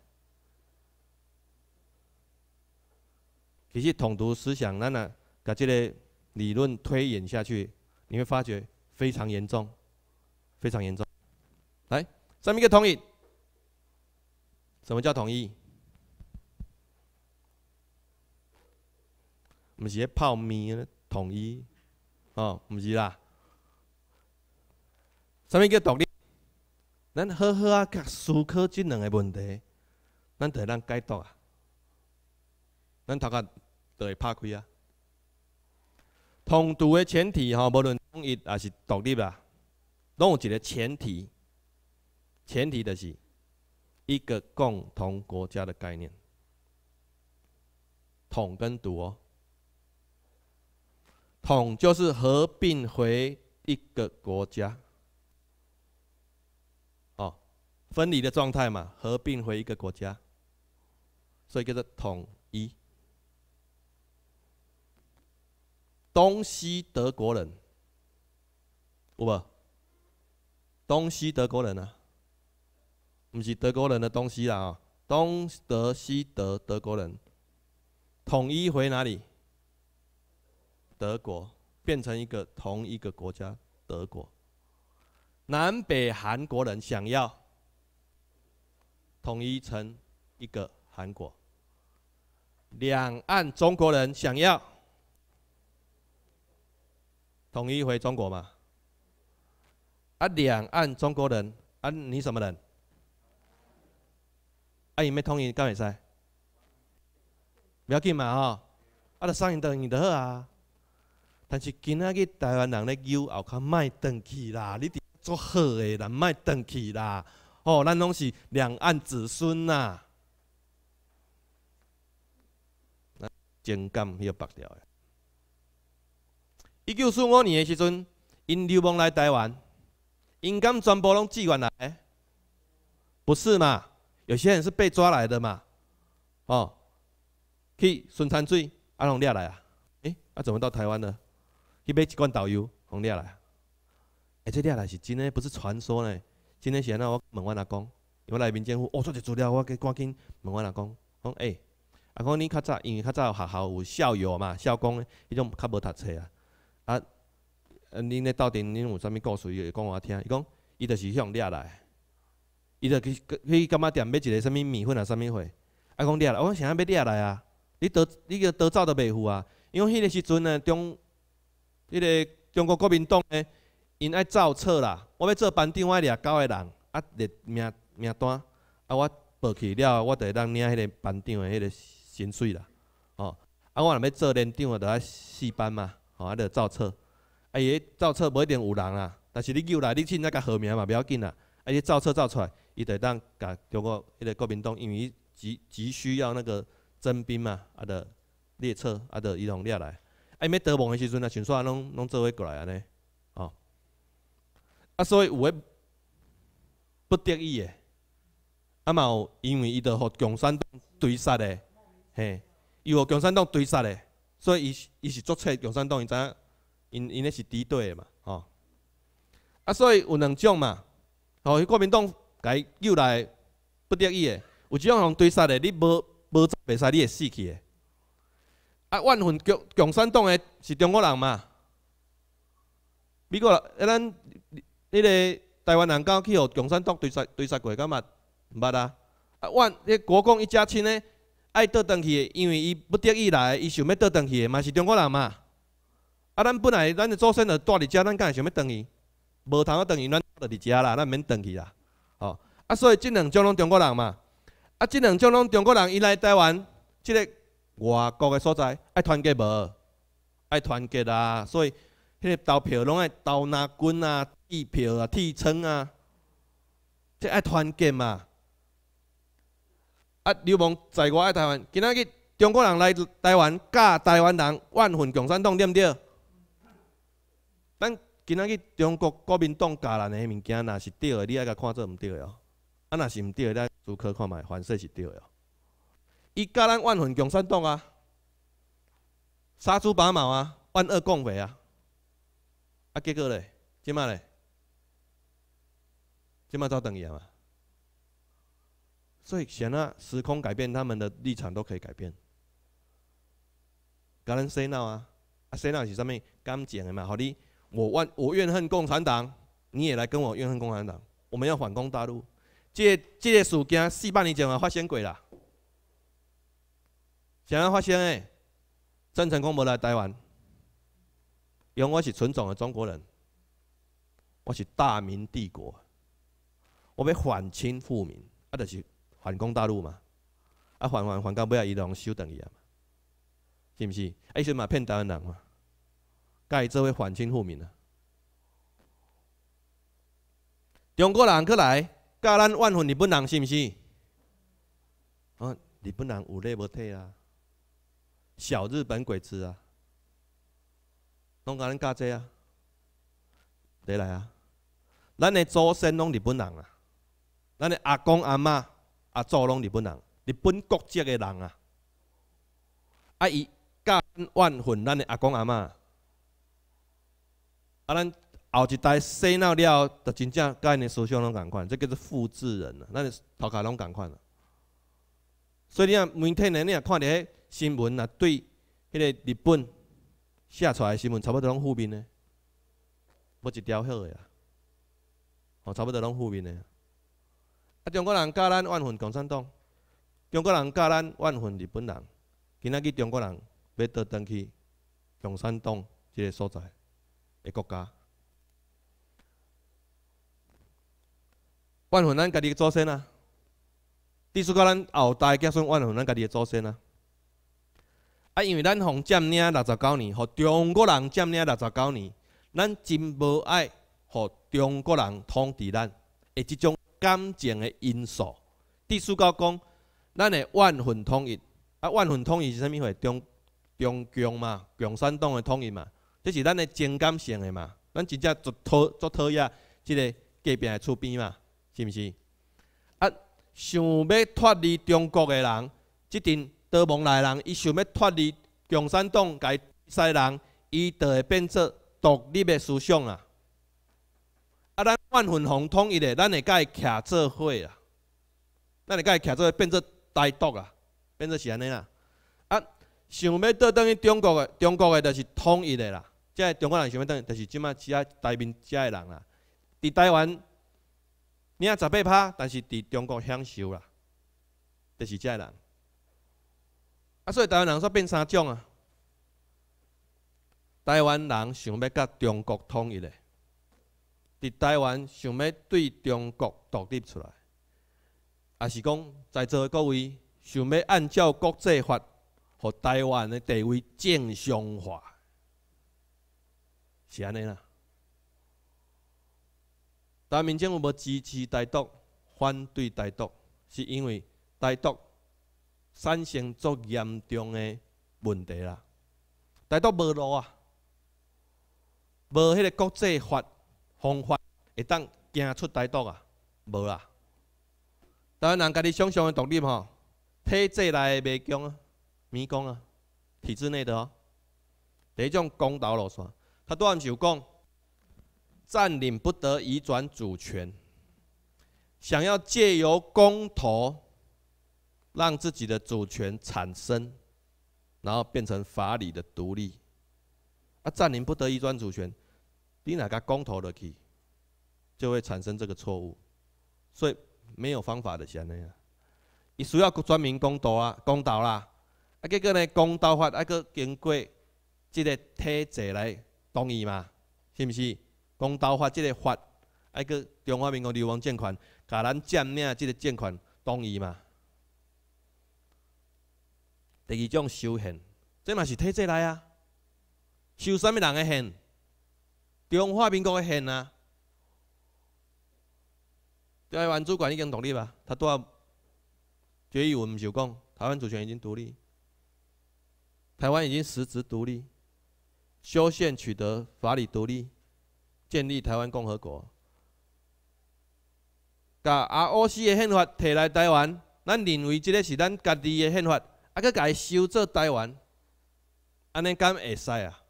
其实统独思想，咱那把这个理论推演下去，你会发觉非常严重，非常严重。来，上面一个统一，什么叫统一？不是泡面统一哦，不是啦。什么叫独立？咱好好啊，甲思考这两个问题，咱得咱解读啊，咱头家就会拍开啊。统独的前提吼，无论统一还是独立啊，拢有一个前提，前提的是一个共同国家的概念。统跟独哦，统就是合并回一个国家。分离的状态嘛，合并回一个国家，所以叫做统一。东西德国人有无？东西德国人啊，不是德国人的东西啦啊。东德、西德德国人统一回哪里？德国变成一个同一个国家，德国。南北韩国人想要。统一成一个韩国，两岸中国人想要统一回中国吗？啊，两岸中国人啊，你什么人？啊，有没统一搞未使？不要紧嘛吼，啊，就生硬登伊就好啊。但是今仔日台湾人咧，又后康卖登去啦，你哋做好诶人卖登去啦。哦，咱拢是两岸子孙呐，那情感要拔掉的。一九四五年的时候，因流亡来台湾，因敢全部拢自愿来，不是嘛？有些人是被抓来的嘛，哦，去顺产水，阿龙抓来啊，哎，啊怎么到台湾的？去买一罐导游，红抓来，诶，这抓来是真的，不是传说呢。今天安尼，我问阮阿公，为内面政府，我早一资料，我给赶紧问阮阿公，讲，诶，阿公你较早，因为较早学校有校友嘛，校工，迄种较无读册啊，啊，恁咧斗阵，恁有啥物故事伊会讲我听？伊讲，伊就是向掠来，伊就去去干觉店买一个啥物米粉啊，啥物货？阿公掠来，我讲啥要掠来啊？你倒，你就倒走都袂赴啊？因为迄个时阵呢，中，迄个中国国民党诶。因爱造册啦，我要做班长，我爱掠九个人啊，列名名单，啊我报去了，我就当领迄个班长诶迄个薪水啦，哦，啊我若要做连长，就爱四班嘛，吼，啊得造册，啊伊造册无一定有人啊，但是你叫来，你去那甲后名嘛，不要紧啦，啊伊造册造出来，伊就当甲中国迄个国民党，因为伊急急需要那个征兵嘛，啊得列册，啊得伊从掠来，啊伊欲到亡诶时阵啊，全煞拢拢做位过来安尼。啊，所以有诶不得已诶，啊嘛，有因为伊着互共产党追杀诶，嘿，伊互共产党追杀诶，所以伊伊是作出共产党，伊知影，因因咧是敌对诶嘛，吼。啊，所以有两种嘛，哦，国民党伊又来不得已诶，有一种人追杀诶，你无无白杀，你会死去诶。啊，万份共共产党诶是中国人嘛，美国人，咱。迄个台湾人刚去互共产党对杀对杀过，甲嘛？毋捌啊！啊，我呢国共一家亲呢，爱倒转去，因为伊不得已来，伊想要倒转去，嘛是中国人嘛。啊，咱本来咱祖先就住伫遮，咱敢会想要倒去？无通啊倒去，咱就伫遮啦，咱免倒去啦。吼！啊，所以即两种拢中国人嘛。啊，即两种拢中国人，伊来台湾，即个外国的所在爱团结无？爱团结啊！所以迄、个投票拢爱投哪军啊？机票啊，车程啊，即爱团结嘛。啊，流氓在外爱台湾，今仔日中国人来台湾，教台湾人万分共产党，对毋对？咱今仔日中国国民党教人诶物件，若是对诶，你爱甲看做毋对诶哦。啊，若是毋对诶，咱主科看觅，反正是对诶哦。伊教咱万分共产党啊，杀猪拔毛啊，万恶共匪啊。啊，结果咧，即摆咧？即嘛照等于样啊，所以，谁那时空改变他们的立场都可以改变。甲人 say no 啊，啊 say no 是啥物？刚讲的嘛，好滴，我怨我怨恨共产党，你也来跟我怨恨共产党，我们要反攻大陆。即即个事件四百年前啊发生过了，谁要发生诶？郑成功无来台湾，因为我是纯种的中国人，我是大明帝国。我要反清复明，啊，就是反攻大陆嘛。啊，反反反到尾啊，伊拢收等伊啊，是毋是？伊是嘛，骗台湾人嘛。甲伊做会反清复明啊。中国人过来教咱万分日本人是毋是啊，日本人有礼无退啊，小日本鬼子啊，拢教咱教这啊，得来啊，咱的祖先拢日本人啊。咱的阿公阿妈阿做拢日本人，日本国籍的人啊。啊，伊感万份，咱的阿公阿妈。啊，咱后一代洗脑了，就真正甲因的思想拢共款，这叫做复制人啊，咱的头壳拢共款所以你啊，媒体呢，你啊，看到迄新闻啊，对迄个日本写出来的新闻，差不多拢负面的，要一条好个啊。哦，差不多拢负面的。啊！中国人教咱万分共产党，中国人教咱万分日本人。今仔日中国人要倒转去共产党即个所在，的国家，万分咱家己的祖先啊！第四个，咱后代皆算万分咱家己的祖先啊！啊，因为咱互占领六十九年，互中国人占领六十九年，咱真无爱互中国人统治咱诶，即种。感情的因素，第四个讲，咱的万份统一，啊，万份统一是啥物话？中中共嘛，共产党的统一嘛，这是咱的情感性的嘛，咱真正足讨足讨厌即个隔壁的厝边嘛，是毋是？啊，想要脱离中国的人，即阵倒梦来人，伊想要脱离共产党界西人，伊就会变作独立的思想啊。啊！咱万粉红统一的，咱会伊倚做伙啊，咱会伊倚做伙变做台独啊，变做是安尼啦。啊，想要倒等于中国的，中国的就是统一的啦。即个中国人想要等于就是即马只啊，台面只诶人啦。伫台湾，你啊十八趴，但是伫中国享受啦，就是只个人。啊，所以台湾人煞变三种啊。台湾人想要甲中国统一嘞。台湾想要对中国独立出来，也是讲在座的各位想要按照国际法和台湾的地位正常化？是安尼啦。但民政府无支持台独，反对台独，是因为台独产生作严重的问题啦。台独无路啊，无迄个国际法。方法会当行出台独啊，无啦！台湾人家己想象的独立吼，体制内的迷宫啊，迷宫啊，体制内的哦，一种公道路线，他多少就讲，占领不得移转主权，想要借由公投让自己的主权产生，然后变成法理的独立，啊，占领不得移转主权。你若甲讲投落去，就会产生这个错误，所以没有方法的，安尼啊，伊需要全民公道啊，公道啦，啊，结果呢，公道法还佫经过即个体制来同意嘛，是毋是？公道法即个法还佫中华人民共流亡政权，甲咱占领即个政权同意嘛？第二种修行，这嘛是体制来啊，修什物人的行？中华民国的宪法，台湾主权已经独立了。他都决议文毋是讲台湾主权已经独立，台湾已经实质独立，修宪取得法理独立，建立台湾共和国。把 R O C 的宪法提来台湾，咱认为这个是咱家己的宪法，还阁伊修做台湾，安尼敢会使啊？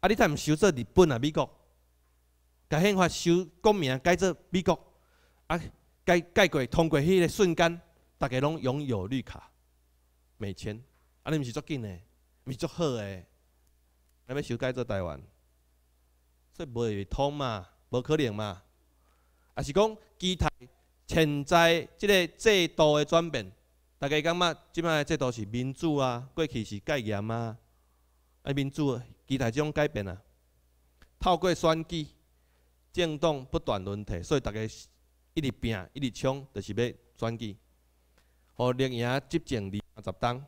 啊！你怎毋收做日本啊？美国，甲宪法修改名改做美国，啊改改过通过迄个瞬间，大家拢拥有绿卡、美签，啊！你毋是足紧诶，毋是足好诶，啊，要修改做台湾，这未通嘛？无可能嘛？啊！是讲期待潜在即个制度诶转变，大家感觉即卖制度是民主啊，过去是戒严啊，啊民主。待即种改变啊，透过选举，政党不断轮替，所以大家一直拼，一直冲，就是要选举，互让伊啊逐二十岸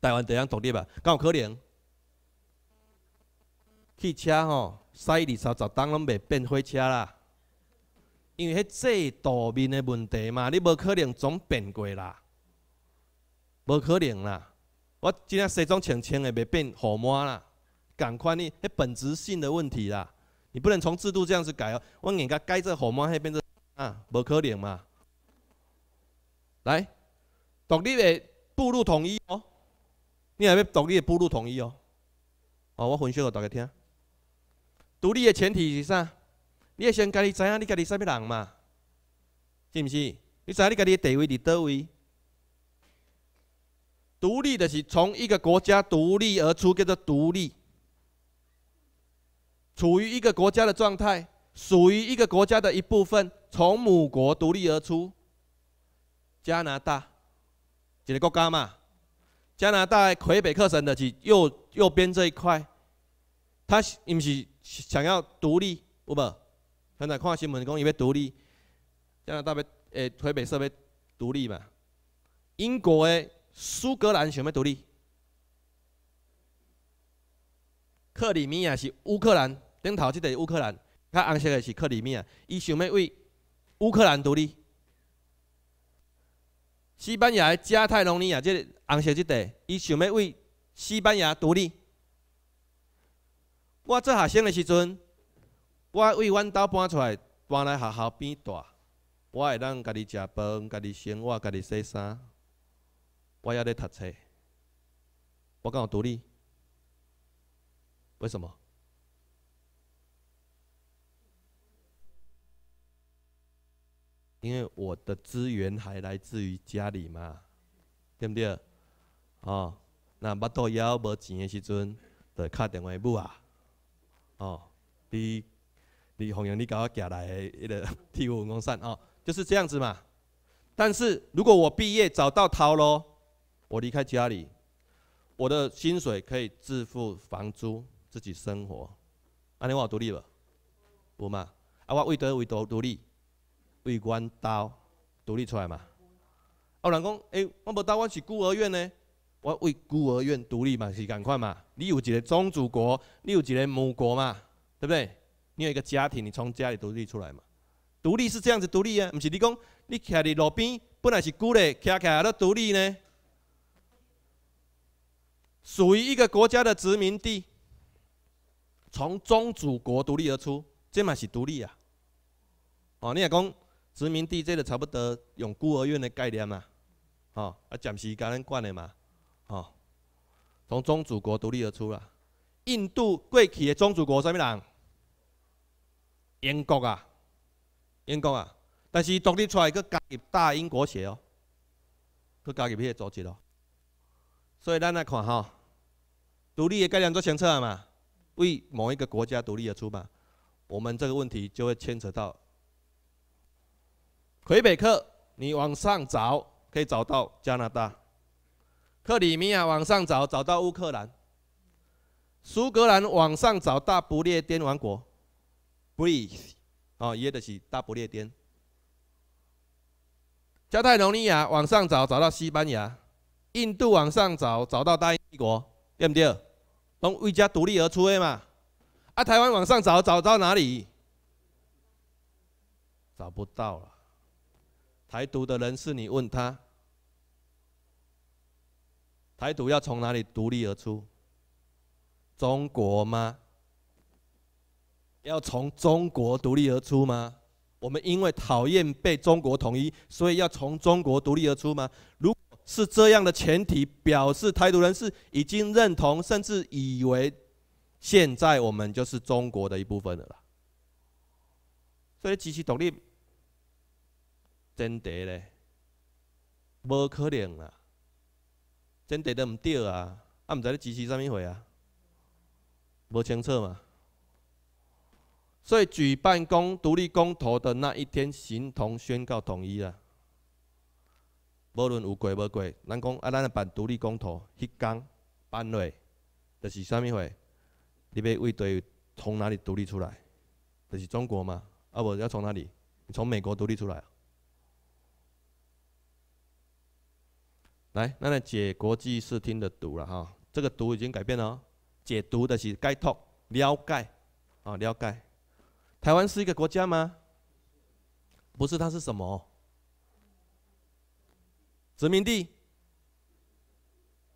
台湾这样独立啊？敢有可能？汽车吼，驶二三十档拢袂变火车啦，因为迄制度面的问题嘛，你无可能总变过啦，无可能啦。我今天西装穿穿的，袂变号码啦，赶快呢，迄本质性的问题啦，你不能从制度这样子改哦。我硬甲改这号码，迄变这啊，无可能嘛。来，独立的部落统一哦，你也要独立的部落统一哦。哦，我分析给大家听。独立的前提是啥？你要先家己知影你家己啥物人嘛，是毋是？你知影你家己的地位伫倒位？独立的是从一个国家独立而出，叫做独立。处于一个国家的状态，属于一个国家的一部分，从母国独立而出。加拿大，几个国家嘛？加拿大魁北克省的右右边这一块，他是不是想要独立？无吧？现在看新闻，讲伊要独立？加拿大被诶魁北克要独立嘛？英国诶？苏格兰想要独立，克里米亚是乌克兰顶头，即块乌克兰，较红色的是克里米亚，伊想要为乌克兰独立。西班牙的加泰隆尼亚，这红色即块，伊想要为西班牙独立。我做学生的时候，我为阮兜搬出来，搬来学校变大，我会当家己食饭、家己生活、家己洗衫。我要在读册，我刚好独立，为什么？因为我的资源还来自于家里嘛，对不对？哦，那八头腰无钱的时阵，就打电话补啊。哦，你你弘扬你甲我寄来的一个剃胡工扇哦，就是这样子嘛。但是如果我毕业找到头咯。我离开家里，我的薪水可以支付房租，自己生活，安尼我我独立了，不嘛？啊，我为得为独独立，为阮刀独立出来嘛？啊，人讲哎，我无刀，我是孤儿院呢，我为孤儿院独立嘛？是共款嘛？你有一个宗主国，你有一个母国嘛？对不对？你有一个家庭，你从家里独立出来嘛？独立是这样子独立啊，不是你讲你徛伫路边，本来是孤立，徛起来都独立呢？属于一个国家的殖民地，从宗主国独立而出，这嘛是独立啊！哦，你也讲殖民地，这个差不多用孤儿院的概念嘛，哦，啊，暂时交恁管的嘛，哦，从宗主国独立而出了。印度过去的宗主国什么人？英国啊，英国啊，但是独立出来佫加入大英国系哦，佫加入咩组织哦？所以咱来看哈。独立的概念做册车嘛，为某一个国家独立而出嘛，我们这个问题就会牵扯到魁北克，你往上找可以找到加拿大；克里米亚往上找找到乌克兰；苏格兰往上找大不列颠王国，b r z e 哦，也的是大不列颠；加泰罗尼亚往上找找到西班牙；印度往上找找到大英帝国，对不对？从一家独立而出的嘛？啊，台湾往上找，找到哪里？找不到了。台独的人士，你问他，台独要从哪里独立而出？中国吗？要从中国独立而出吗？我们因为讨厌被中国统一，所以要从中国独立而出吗？如是这样的前提，表示台独人士已经认同，甚至以为现在我们就是中国的一部分了。所以支持独立真的嘞，无可能啊！真的都唔对啊，啊唔知你支持什么会啊？无清楚嘛？所以举办公独立公投的那一天，形同宣告统一了。无论有过无过，咱讲啊，咱来办独立公投，迄天办落，就是啥物事？你欲为对从哪里独立出来？就是中国嘛？啊无要从哪里？从美国独立出来？来，那来解国际视听的读了哈，这个读已经改变了，解读的是概脱、了解啊，了解。台湾是一个国家吗？不是，它是什么？殖民地，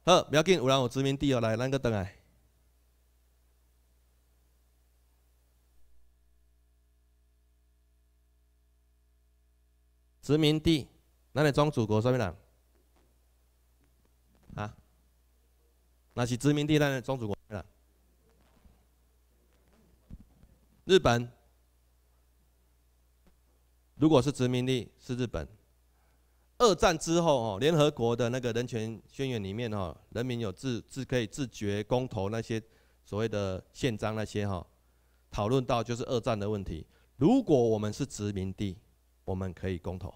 好，不要紧，我让我殖民地哦，来那个等来殖民地，那里装祖国上面人啊？那是殖民地在装祖国人？日本，如果是殖民地，是日本。二战之后，哦，联合国的那个人权宣言里面，哦，人民有自自可以自觉公投那些所谓的宪章那些，哈，讨论到就是二战的问题。如果我们是殖民地，我们可以公投；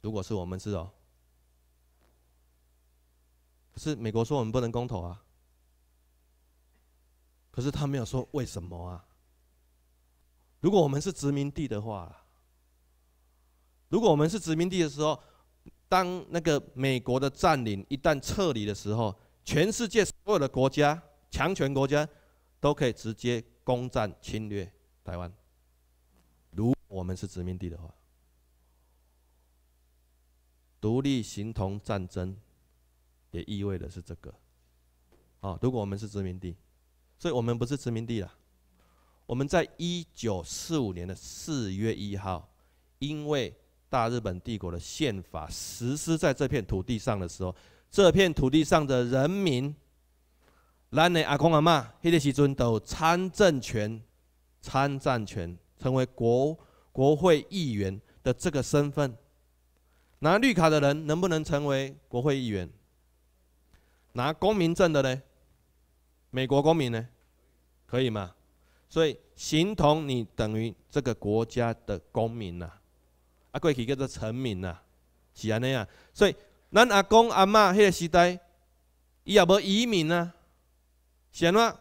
如果是我们是，可是美国说我们不能公投啊。可是他没有说为什么啊？如果我们是殖民地的话。如果我们是殖民地的时候，当那个美国的占领一旦撤离的时候，全世界所有的国家，强权国家，都可以直接攻占侵略台湾。如果我们是殖民地的话，独立形同战争，也意味着是这个，啊，如果我们是殖民地，所以我们不是殖民地了。我们在一九四五年的四月一号，因为大日本帝国的宪法实施在这片土地上的时候，这片土地上的人民，兰内阿公阿妈黑个时尊都参政权、参战权，成为国国会议员的这个身份，拿绿卡的人能不能成为国会议员？拿公民证的呢？美国公民呢？可以吗？所以，形同你等于这个国家的公民了。啊，过去叫做臣民啊，是安尼啊，所以咱阿公阿嬷迄个时代，伊也无移民啊，是安怎？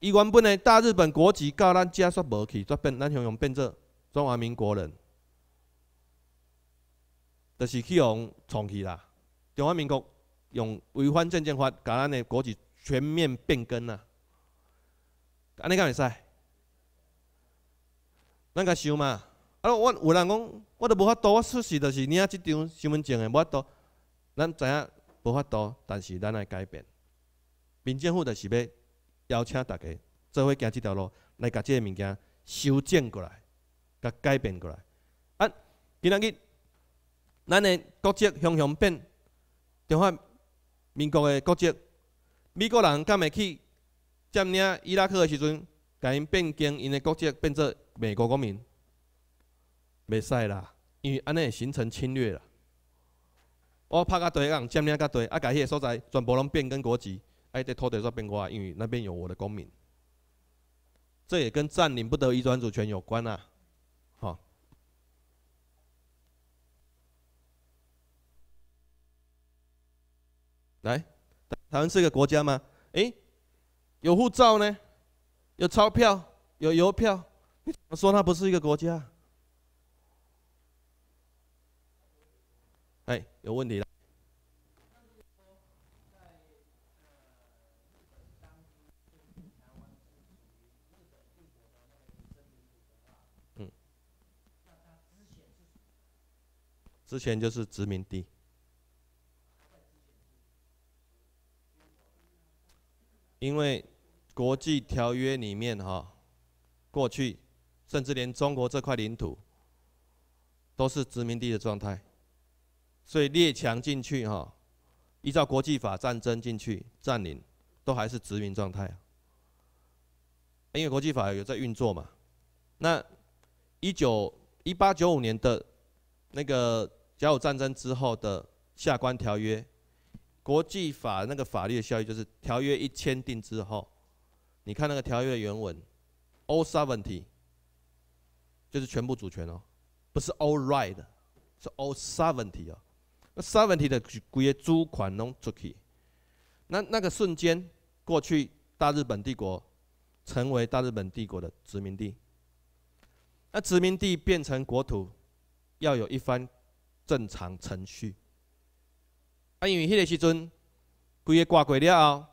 伊原本诶大日本国籍，到咱遮煞无去，煞变咱先用变做中华民国人，著是去用创去啦。中华民国用《违反证件法》，甲咱诶国籍全面变更啦。安尼敢会使？咱甲想嘛？啊，我有人讲，我都无法度，我出世就是领即张身份证的无法度。咱知影无法度，但是咱来改变。民政府就是欲邀请大家做伙行即条路，来甲即个物件修正过来，甲改变过来。啊，今仔日咱的国籍向向变，中华民国的国籍，美国人敢会去占领伊拉克的时阵，甲因变更因的国籍变做美国国民？袂使啦，因为安尼会形成侵略啦。我拍较多人占领较多，啊，迄个所在全部拢变更国籍，啊，块土地煞变卦，因为那边有我的公民。这也跟占领不得一专主权有关呐，好。来，台湾是一个国家吗？哎，有护照呢，有钞票，有邮票，你怎么说它不是一个国家？哎，有问题了。嗯，之前就是殖民地，因为国际条约里面哈，过去甚至连中国这块领土都是殖民地的状态。所以列强进去哈，依照国际法战争进去占领，都还是殖民状态。因为国际法有在运作嘛。那一九一八九五年的那个甲午战争之后的《下关条约》，国际法那个法律的效力就是条约一签订之后，你看那个条约的原文，all seventy，就是全部主权哦，不是 all right，是 all seventy 哦。那 seventy 的规个租款拢出去。那那个瞬间过去，大日本帝国成为大日本帝国的殖民地。那殖民地变成国土，要有一番正常程序。啊，因为迄个时阵规个挂过了后，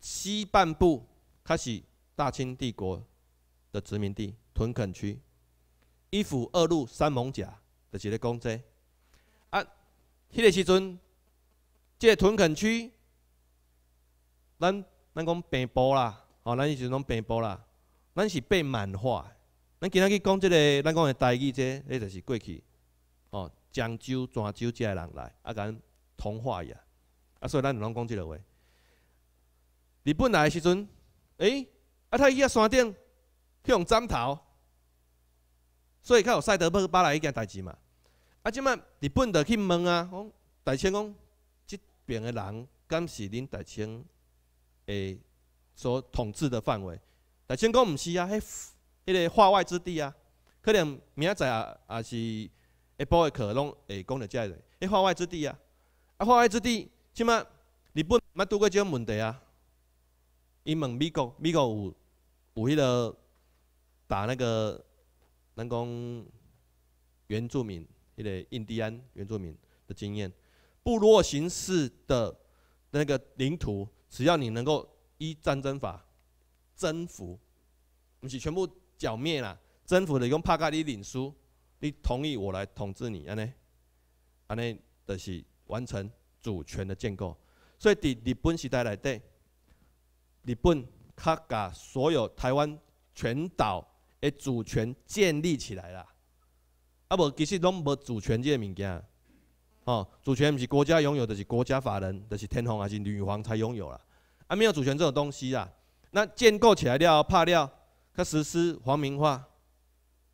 西半部开始大清帝国的殖民地屯垦区，一府二路三蒙甲的几类公债。迄个时阵，即、个屯垦区，咱咱讲平埔啦，哦，咱时阵拢平埔啦，咱是被满化。咱今仔日讲即个，咱讲的台语者，迄就是过去，哦，漳州、泉州即个人来，啊，咱同化呀。啊，所以咱拢讲即个话。日本来时阵，诶啊，他去啊山顶，去用针头，所以才有赛德不巴黎迄件代志嘛。啊，即卖日本就去问啊，讲大清讲，即边的人敢是恁大清诶所统治的范围？大清讲毋是啊，迄迄个化外之地啊。可能明仔载啊，啊是一波嘅课拢会讲到遮个，迄化外之地啊，啊化外之地，即卖日本捌拄过即个问题啊。伊问美国，美国有有迄个打那个，咱讲原住民？的印第安原住民的经验，部落形式的那个领土，只要你能够依战争法征服，不是全部剿灭啦，征服的用帕卡里领书，你同意我来统治你，安尼，安尼就是完成主权的建构。所以在日本时代来对，日本他把所有台湾全岛的主权建立起来了。啊无其实拢无主权这物件，吼，主权毋是国家拥有，就是国家法人，就是天皇还是女王才拥有啦。啊，没有主权这种东西啊，那建构起来了，怕了，去实施皇民化。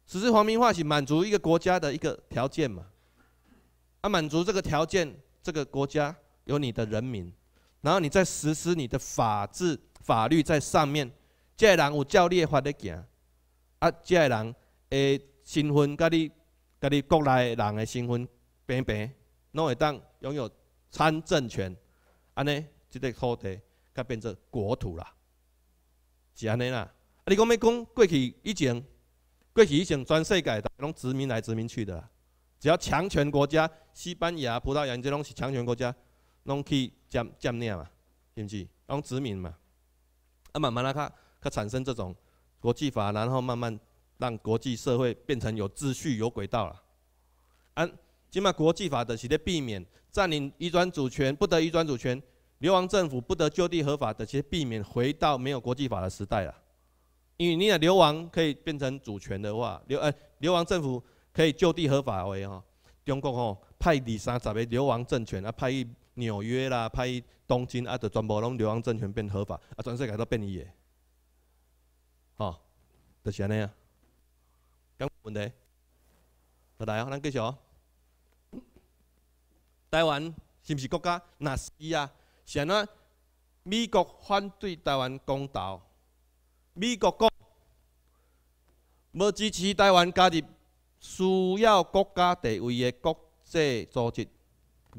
实施皇民化是满足一个国家的一个条件嘛？啊，满足这个条件，这个国家有你的人民，然后你再实施你的法治法律在上面。这人有教练法的行，啊，这人诶新婚甲你。家里国内人诶身份平平，拢会当拥有参政权，安尼即个土地，甲变做国土啦，是安尼啦。啊，你讲要讲过去以前，过去以前全世界都拢殖民来殖民去的，只要强权国家，西班牙、葡萄牙这拢是强权国家，拢去占占领嘛，是毋是？拢殖民嘛。啊，慢慢啊，它它产生这种国际法，然后慢慢。让国际社会变成有秩序、有轨道了。啊，起码国际法的，是实避免占领、依专主权、不得依专主权、流亡政府不得就地合法的，其实避免回到没有国际法的时代了。因为你的流亡可以变成主权的话，流呃流亡政府可以就地合法为哈？中国吼派二三十个流亡政权啊，派一纽约啦，派东京啊，都全部拢流亡政权变合法，啊，全世界都变异的，哈，就是安尼啊。问题，来台湾，咱继续台湾是毋是国家？那是啊。安怎？美国反对台湾公道，美国讲无支持台湾加入需要国家地位的国际组织，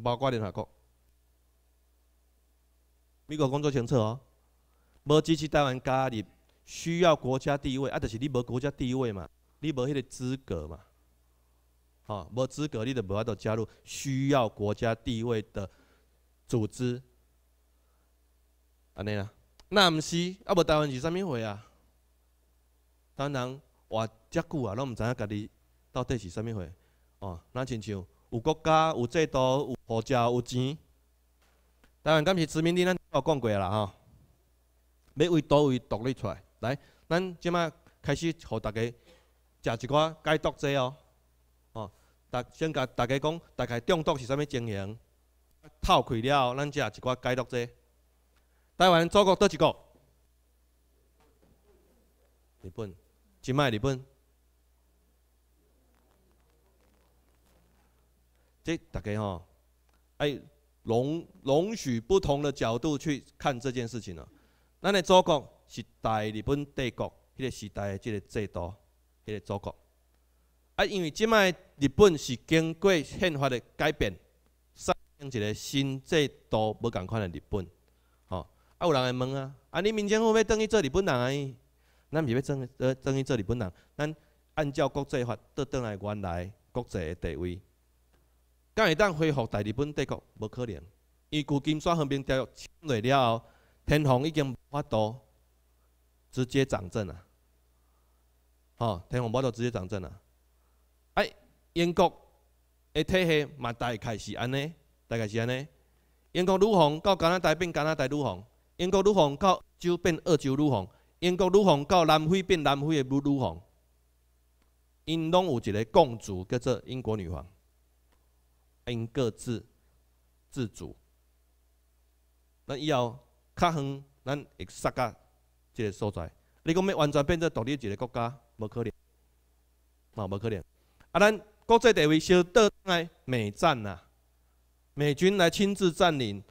包括任何国。美国讲作清楚哦，无支持台湾加入需要国家地位，啊，就是你无国家地位嘛。你无迄个资格嘛，哦，无资格你就无法度加入需要国家地位的组织，安尼啦。那毋是，啊无台湾是啥物货啊？当然，话遮久啊，拢毋知影家己到底是啥物货，哦，那亲像有国家、有制度、有护照、有钱，台湾敢是殖民地咱都讲过啦吼，要为多位独立出来，来，咱即马开始互大家。食一寡解毒剂哦，哦，先甲大家讲，大概中毒是啥物情形？透开了咱食一寡解毒剂。台湾祖国倒一个？日本，一卖日本。即大家吼，哎，容容许不同的角度去看这件事情哦。咱的祖国是大日本帝国迄个时代的即个制度。迄个祖国，啊，因为即摆日本是经过宪法的改变，上一个新制度无共款的日本，吼，啊，有人会问啊，啊，你明政府要等于做日本人啊？咱是要等于等于做日本人，咱按照国际法倒倒来原来国际的地位，敢会当恢复大日本帝国？无可能，因旧金山和平条约签落了后，天皇已经无法度直接掌政啊。哦，天王八就直接涨震了。哎，英国的体系嘛，大概是安尼，大概是安尼。英国女皇到加拿大变加拿大女皇，英国女皇到洲变澳洲女皇，英国女皇到南非变南非的女女皇。因拢有一个共主，叫做英国女王。因各自自主。那以后较远，咱会杀个一个所在。你讲要完全变作独立一个国家？无可能，冇无可能。啊，咱国际地位小到奈美战呐，美军来亲自占领，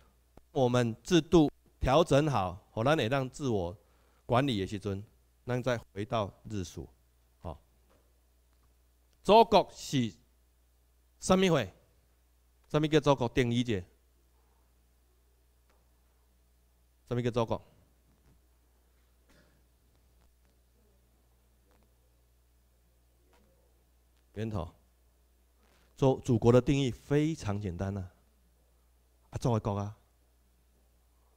我们制度调整好，好，咱也让自我管理的时准，咱再回到日属，好。祖国是啥咪会？啥咪叫祖国？定义者？啥咪叫祖国？源头，做祖国的定义非常简单呐。阿做个国啊，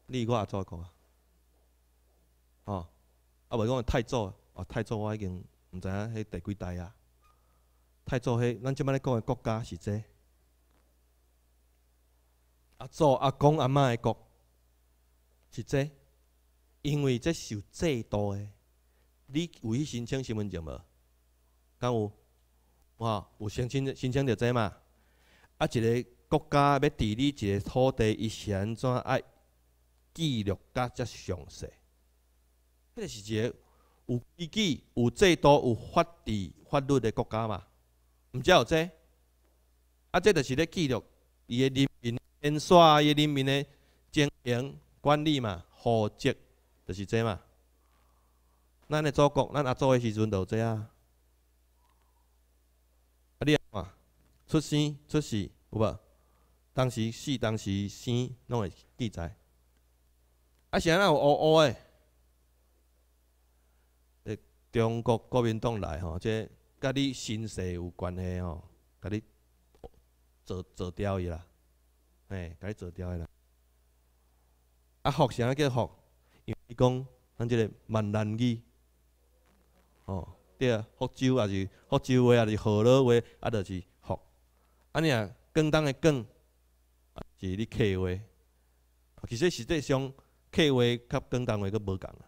你个阿做个国啊，哦，啊，袂讲个泰族，哦，泰祖我已经毋知影迄第几代啊。泰祖迄咱即摆咧讲的国家是这，阿做阿公阿嬷诶国是这，因为这是有制度诶。你去申请身份证无？敢有？吼，有申请申请着这嘛，啊，一个国家要治理一个土地，伊是安怎爱记录，甲则详细，迄个是一个有依据、有制度、有法治法律的国家嘛？毋只有这，啊，这个是咧记录伊的人民编刷，伊的人民的经营管理嘛，户籍就是这嘛。咱的祖国，咱阿做诶时阵就这啊。出生、出世，有无？当时死，当时生，拢会记载。啊，谁啊？有乌乌诶！中国国民党来吼，即甲你姓氏有关系吼，甲你做做掉去啦，嘿，甲你做掉去啦。啊，福啥叫福？伊讲咱即个闽南语，吼，对啊，福州也是福州话，也是河洛话，啊，着是。安尼啊，广东的广”是你客话，其实实际上客话甲广东话佫无共啊。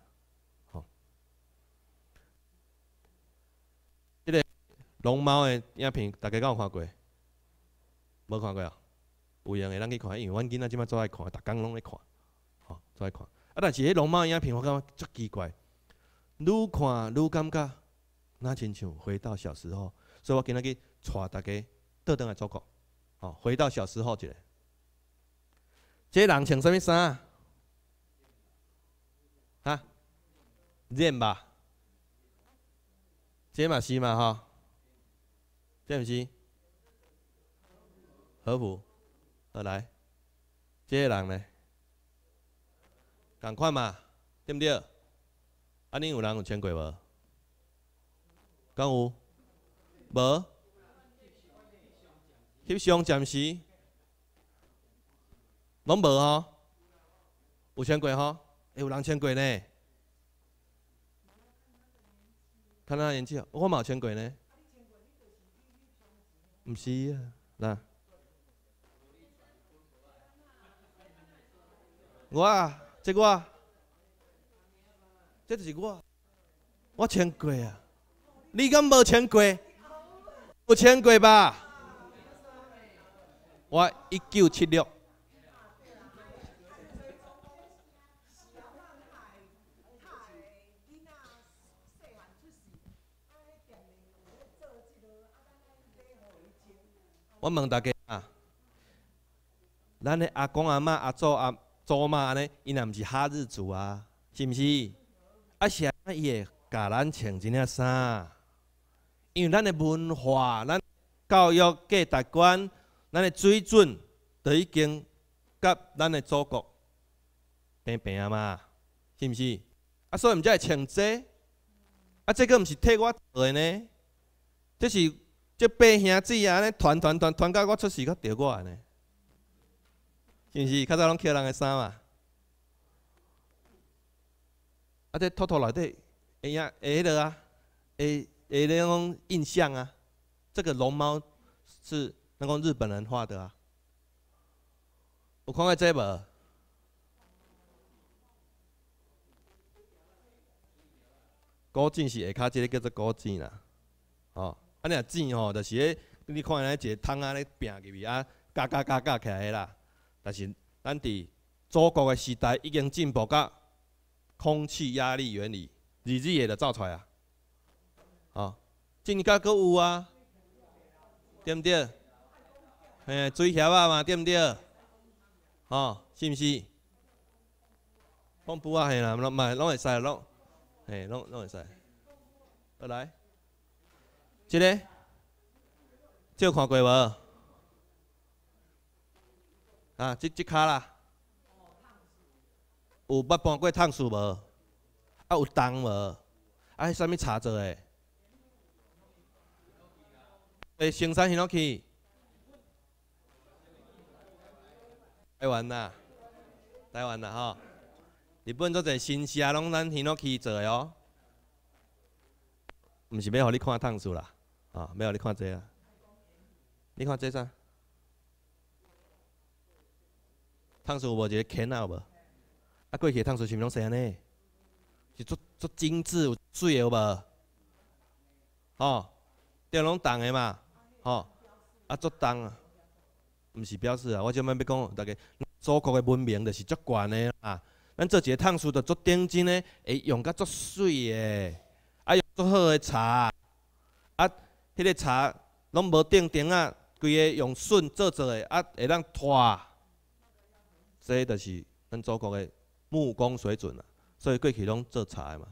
吼，即个龙猫的影片，大家敢有看过？无看过啊？有闲会咱去看，因为阮囝仔即摆最爱看，逐工拢咧看，吼，最爱看。啊，但是迄龙猫影片，我感觉足奇怪，愈看愈感觉，若亲像回到小时候，所以我今仔日带大家。倒转来祖国，哦，回到小时候去。这人穿什物衫啊？啊，吧？即嘛是嘛哈？即马是何浦？何来？这人呢？赶快嘛，对不对？啊，你有人有穿过无？敢有？无？翕相暂时拢无吼，有穿过吼，还有人穿过呢。看那年纪，我冇穿过呢。唔是啊，那我啊，即个，即就是我。我穿过啊，你敢冇穿过？有穿过吧？我一九七六。我问大家啊，咱的阿公阿妈阿祖阿祖妈尼，伊乃毋是哈日族啊，是毋是？啊是啊，伊会教咱穿怎领衫？因为咱的文化、咱教育价值观。咱的水准都已经甲咱的祖国平平啊嘛，是毋是？啊，所以毋才会穿这，啊，这个毋是替我做呢，这是这八兄弟安尼团团团团到我出事，甲着我呢，是毋是？较早拢捡人的衫嘛，啊，这偷偷底会影会迄落啊，会会那种印象啊，这个龙猫是。那个日本人画的啊，有看过这无？古井是下骹这个叫做古井啦，哦，安尼啊井吼，就是咧，你看尼一个桶啊咧拼入去啊，加加加加起来啦，但是咱伫祖国的时代已经进步到空气压力原理，日日也了造出来啊，哦，井盖佫有啊，对毋对？诶，水蛇啊嘛，对唔对？哦，是唔是？放布啊，嘿啦，拢、拢会使，拢，嘿，拢、拢会使。来，这个，照看过无？啊，这、这脚啦，有捌搬过烫树无？啊，有动无？啊，是啥物插座诶？诶，生产行落去。台湾呐，台湾呐吼，日本作这新啊，拢咱很多去做哟，毋是要互你看烫手啦，啊，要互你看这个，你看这啥？趟数有无一个钳啊无？啊过去烫手是毋拢是安尼，是足作精致、水的无？吼，电拢动的嘛，吼，啊足动啊。毋是表示啊！我即摆要讲，大家祖国的文明就是足悬的啊！咱做一个烫书，着足顶真的会用甲足水的，啊用足好的茶，啊，迄个茶拢无顶顶啊，规个用笋做做的，啊会当拖，这个就是咱祖国的木工水准啊！所以过去拢做茶嘛。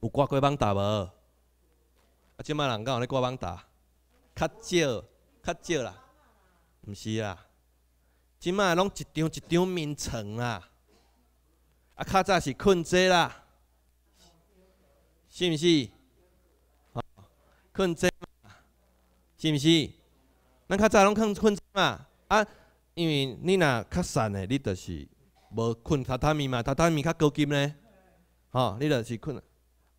有挂过网打无？啊，即摆人有咧挂网打，较少。较少啦，毋是啦，即卖拢一张一张眠床啊，啊，较早是困侪啦，是毋是？困侪嘛，是毋是？咱较早拢困困侪嘛，啊，因为你若较瘦的，你就是无困榻榻米嘛，榻榻米较高级呢，吼，你就是困，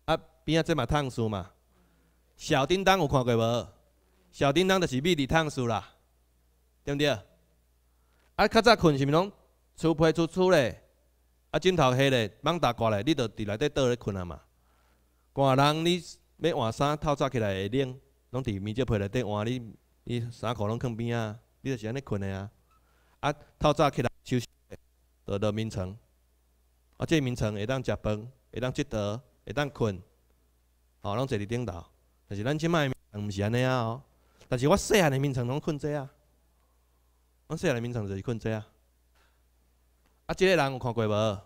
啊，边仔即嘛烫书嘛，小叮当有看过无？小叮当就是蜜里糖水啦，对不对？啊，较早困是毋是拢厝被出厝咧，啊枕头黑咧，猛大挂咧，你著伫内底倒咧困啊嘛。寒人你要换衫，透早起来会冷，拢伫棉质被内底换你你衫裤拢放边啊？你著是安尼困的啊。啊，透早起来休息，倒倒眠床。啊，这眠床会当食饭，会当佚佗，会当困哦，拢坐伫顶头，但是咱即摆毋是安尼啊哦。但是，我细汉诶，眠床拢困这啊，我细汉个眠床就是困这啊。啊，即个人有看过无？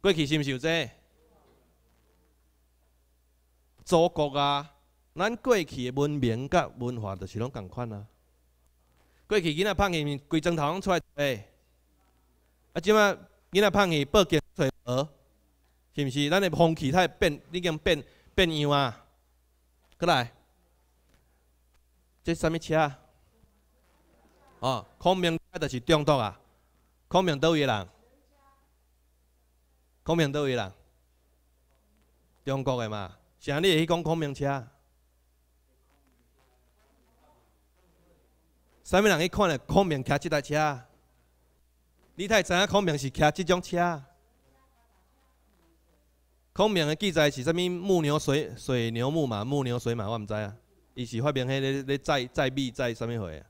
过去是毋是有这？祖国啊，咱过去诶文明甲文化著是拢共款啊。过去囡仔胖起规枕头拢出来吹，啊即摆囡仔胖去，报警吹无，是毋是咱诶风气太变？已经变变样啊，过来。这什么车？哦，孔明开的是中国啊！孔明倒位人？孔明倒位人？中国的嘛？你会去讲孔明车？啥物人去看了孔明开这台车？你太知影孔明是开这种车。孔明的记载是啥物？牧牛水水牛、牧马、牧牛水马，我毋知啊。一起发明迄个你在在秘在什么会啊？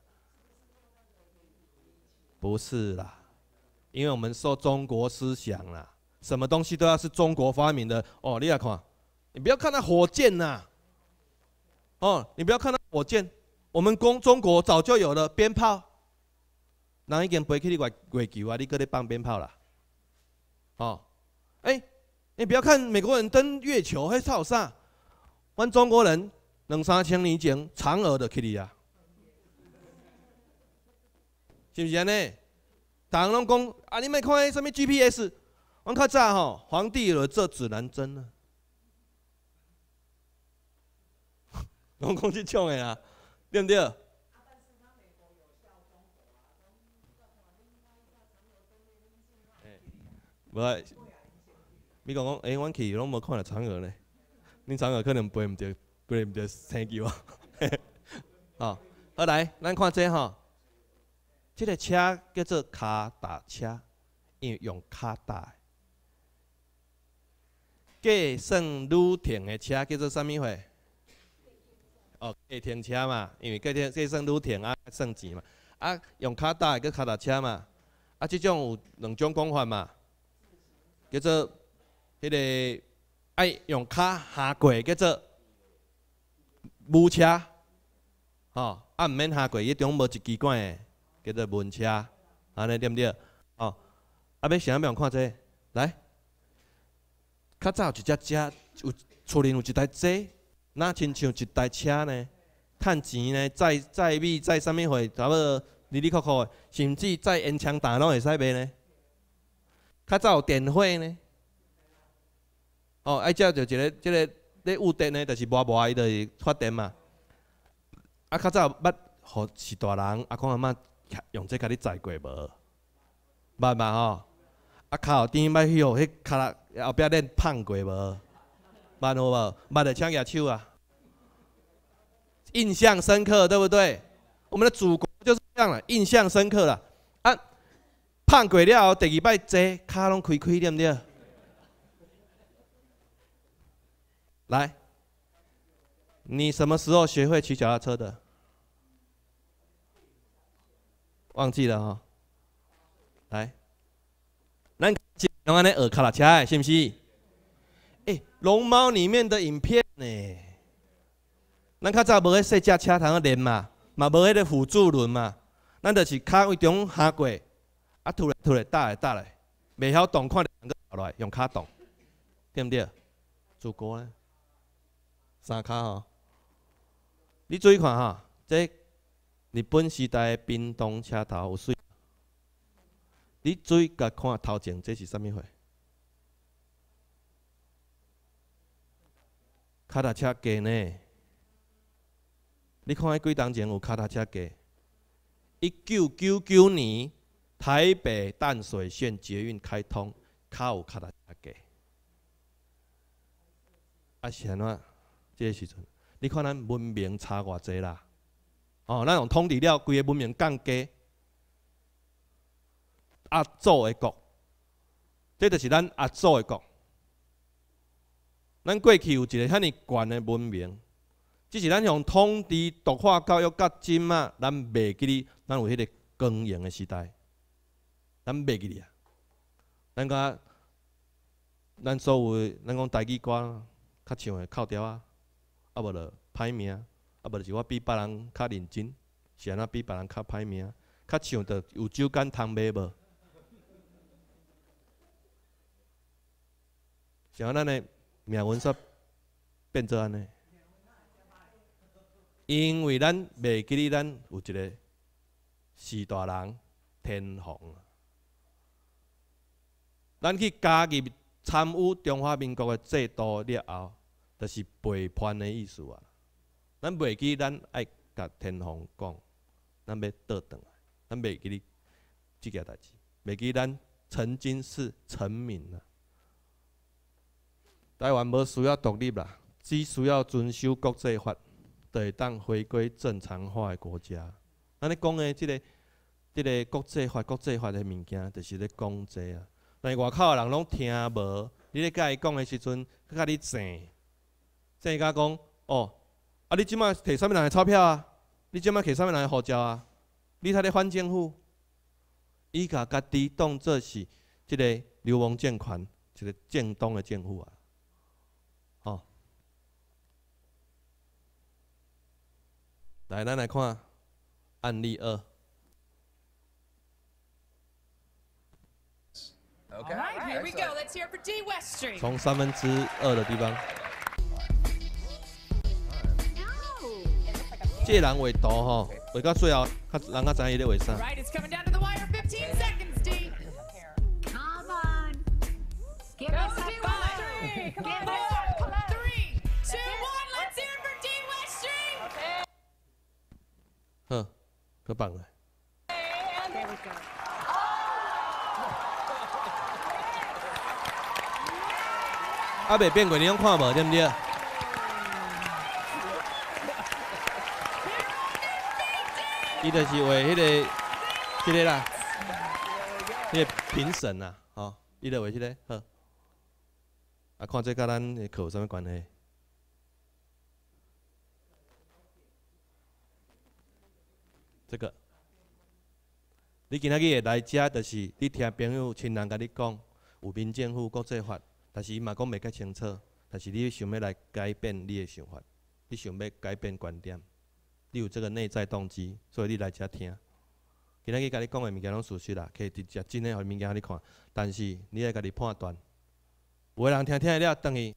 不是啦，因为我们说中国思想啦，什么东西都要是中国发明的哦。你来看，你不要看那火箭呐，哦，你不要看那火箭，我们中中国早就有了鞭炮。那已经飞去你外月球啊？你搁在放鞭炮啦？哦，哎，你不要看美国人登月球，还操啥？我中国人。两三千年前，嫦娥的去里啊，是不是安尼？大人拢讲，啊，你覅看什么 GPS，阮较早吼，皇帝有做指南针呢。拢讲即种诶啊，对毋对？无，你讲讲，哎，阮去拢无看着嫦娥呢，恁嫦娥可能飞毋着。对唔着，thank you 啊！好，好来，咱看这吼，这个车叫做卡打车，因为用卡打嘅。计算路程的车叫做啥物货？哦，计程车嘛，因为计程计算路程啊，算钱嘛。啊，用卡打嘅叫卡打车嘛。啊，这种有两种讲法嘛，叫做迄个爱用卡下过叫做。木车，吼，也毋免下过，伊种无一机关诶，叫做文车，安尼对毋对？吼，啊，要啥物用看者？来，较早一只车，有厝里有一台车，若亲像一台车呢？趁钱呢？载载米载啥物货，差不多利利扣扣诶，甚至载烟枪弹拢会使买呢？较早有电火呢？哦，爱即个就一个，即个。咧有电呢，就是磨磨，伊就是发电嘛。啊，较早捌互是大人，阿公阿妈用这甲你载过无？捌嘛吼？啊，靠天买药，去卡拉后壁练胖过无？捌好无？捌的，请举手啊！印象深刻，对不对？我们的祖国就是这样了，印象深刻了。啊，胖过了后，第二摆坐，脚拢开开，对不对？来，你什么时候学会骑脚踏车的？忘记了哈。来，咱用安尼那尔卡啦车，是不是？哎，龙猫里面的影片呢？咱较早无迄细脚车通练嘛，嘛无迄个辅助轮嘛，咱就是脚位中下过，啊，突然突然打来打来，未晓动，看两个下来用脚动，对不对？祖国呢？三卡吼，你注意看哈，这日本时代诶，冰冻车头有水。你注意甲看头前，这是啥物货？踏车过呢？你看迄几当前有踏车过。一九九九年，台北淡水线捷运开通，靠踏车过。啊，安怎？即个时阵，你看咱文明差偌济啦！哦，咱用统治了规个文明降低，阿祖诶国，即著就是咱阿祖诶国。咱过去有一个遐尼悬诶文明，只是咱用统治、独化教育甲今啊，咱未记哩，咱有迄个光荣诶时代，咱未记哩啊！咱甲咱所有，咱讲台语歌，较唱诶口调啊。啊无着排名，啊无著是我比别人较认真，是安那比别人较排名，较像着有酒干倘卖无？是安那呢？命运煞变做安尼？因为咱袂记哩，咱有一个四大人天皇，咱去加入参与中华民国的制度了后。就是背叛的意思啊！咱袂记，咱爱甲天皇讲，咱要倒转来，咱袂记哩即件代志，袂记咱曾经是臣民啊。台湾无需要独立啦，只需要遵守国际法，就会当回归正常化的国家。咱咧讲的即个、即个国际法、国际法的物件，就是咧讲这啊，但系外口的人拢听无，你咧甲伊讲的时阵，佮你争。先甲讲哦，啊！你即摆摕啥物人的钞票啊？你即摆摕啥物人的护照啊？你他咧反政府，伊甲家己当作是即个流氓政权，即个政党的政府啊！哦。来，咱来看案例二。从三分之二的地方。这人画图哈，画到最后，人甲知伊伫画啥。嗯，佮棒个。阿爸变过，你拢看无，对唔对伊就是为迄个，迄个啦，迄个评审啦，吼，伊就为迄个，好。啊，看这甲咱的课有啥物关系？这个，你今仔日来遮，就是你听朋友、亲人甲你讲，有民政府国际法，但是伊嘛讲袂较清楚，但是你想要来改变你的想法，你想要改变观点。你有这个内在动机，所以你来这听。今天伊跟你讲的物件拢属实啦，可以直接真诶互物件给你看。但是你要家你判断。有人听听了等于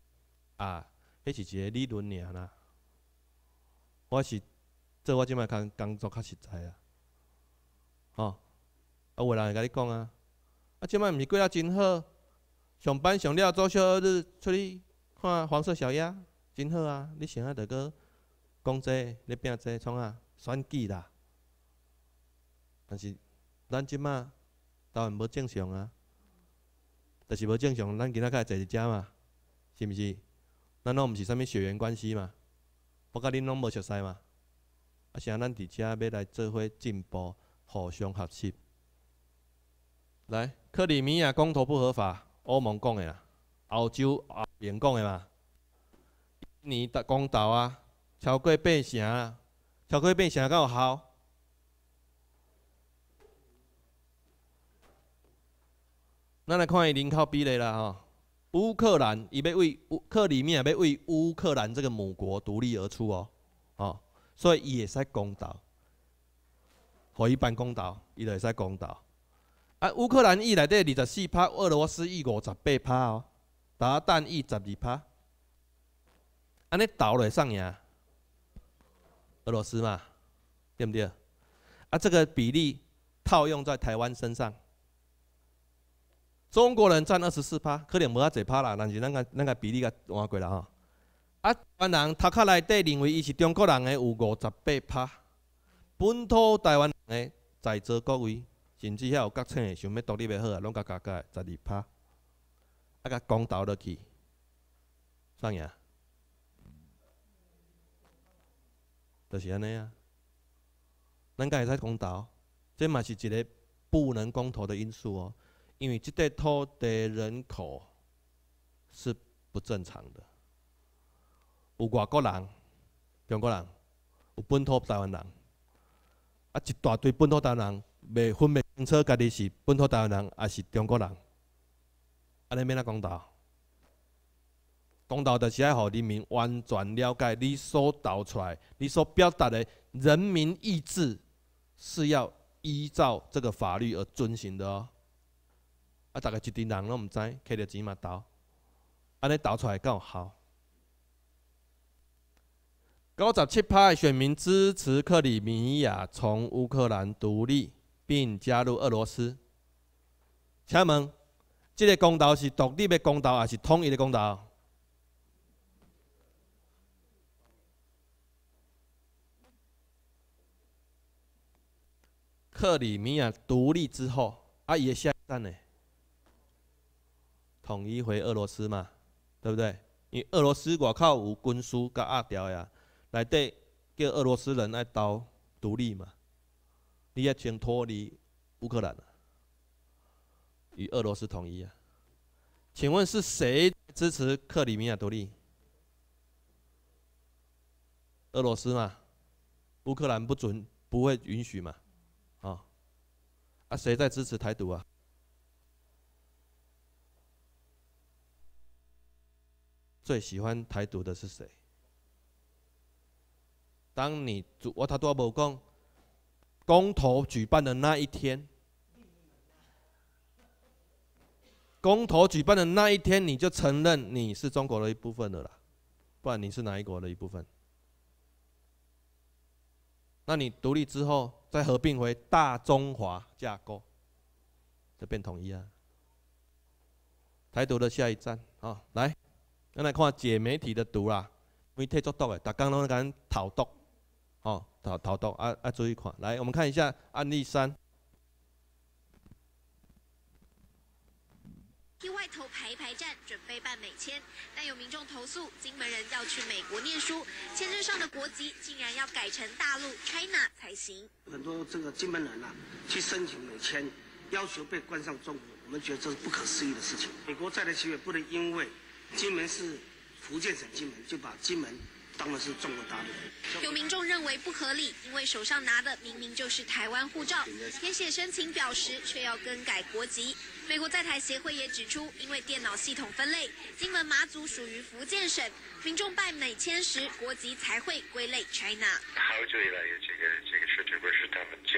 啊，迄是一个理论尔啦。我是做我今摆工工作较实在啊。吼，啊有人跟你讲啊，啊今摆毋是过啊真好，上班上了做小日出去看黄色小鸭，真好啊。你想要着搁。讲这，你拼这，创啊选举啦！但是咱即摆当然无正常啊，但是无正常，咱今仔个坐伫遮嘛，是毋是？咱拢毋是啥物血缘关系嘛，我甲恁拢无熟悉嘛，啊，是啊，咱伫遮欲来做伙进步，互相学习。来，克里米亚公投不合法，欧盟讲的啦，澳洲也英讲的嘛，印尼达公投啊。超过八成啊！超过八成，有效？咱来看伊人口比例啦吼！乌克兰伊要为乌克兰，要为乌克兰这个母国独立而出哦，哦，所以伊会使公道，互伊办公道，伊就会使公道。啊，乌克兰伊内底二十四趴，俄罗斯伊五十八趴哦，达旦伊十二趴，安尼落来上赢。俄罗斯嘛，对不对？啊，这个比例套用在台湾身上，中国人占二十四趴，可能无啊济趴啦，但是咱个咱个比例甲换过啦吼。啊，台湾人他看来第认为伊是中国人诶，有五十八趴，本土台湾人诶在座各位，甚至遐有觉醒诶，想要独立诶，好啊，拢甲加加十二趴，啊甲公倒落去，算赢？就是安尼啊，咱家会使讲道，这嘛是一个不能公道的因素哦，因为这块土地人口是不正常的，有外国人、中国人、有本土台湾人，啊一大堆本土台湾人袂分袂清楚家己是本土台湾人还是中国人，安尼免哪讲道？公道的是要让人民完全了解你所导出来、你所表达的人民意志是要依照这个法律而遵循的哦。啊，大家一定人拢毋知，摕著钱嘛投，安尼投出来够好。九十七派选民支持克里米亚从乌克兰独立并加入俄罗斯。请问，这个公道是独立的公道，还是统一的公道？克里米亚独立之后，伊也下站呢，统一回俄罗斯嘛，对不对？因俄罗斯我靠有军书跟阿条呀，来对叫俄罗斯人来倒独立嘛，你也先脱离乌克兰与俄罗斯统一啊？请问是谁支持克里米亚独立？俄罗斯嘛，乌克兰不准不会允许嘛？啊，谁在支持台独啊？最喜欢台独的是谁？当你主，我他都无讲，公投举办的那一天，公投举办的那一天，你就承认你是中国的一部分的啦，不然你是哪一国的一部分？那你独立之后再合并回大中华架构，就变统一啊！台独的下一站，哦，来，咱来看解媒体的毒啦。媒体作毒的，大家拢在讨毒，哦，讨讨毒，啊啊，注意看，来，我们看一下案例三。外头排排站准备办美签，但有民众投诉，金门人要去美国念书，签证上的国籍竟然要改成大陆 China 才行。很多这个金门人啊，去申请美签，要求被关上中国，我们觉得这是不可思议的事情。美国在的企业不能因为金门是福建省金门，就把金门。当然是中国大陆。有民众认为不合理，因为手上拿的明明就是台湾护照，填写申请表时却要更改国籍。美国在台协会也指出，因为电脑系统分类，金门马祖属于福建省，民众办美签时国籍才会归类 China。好久以来，有这个这个事情不是他们金，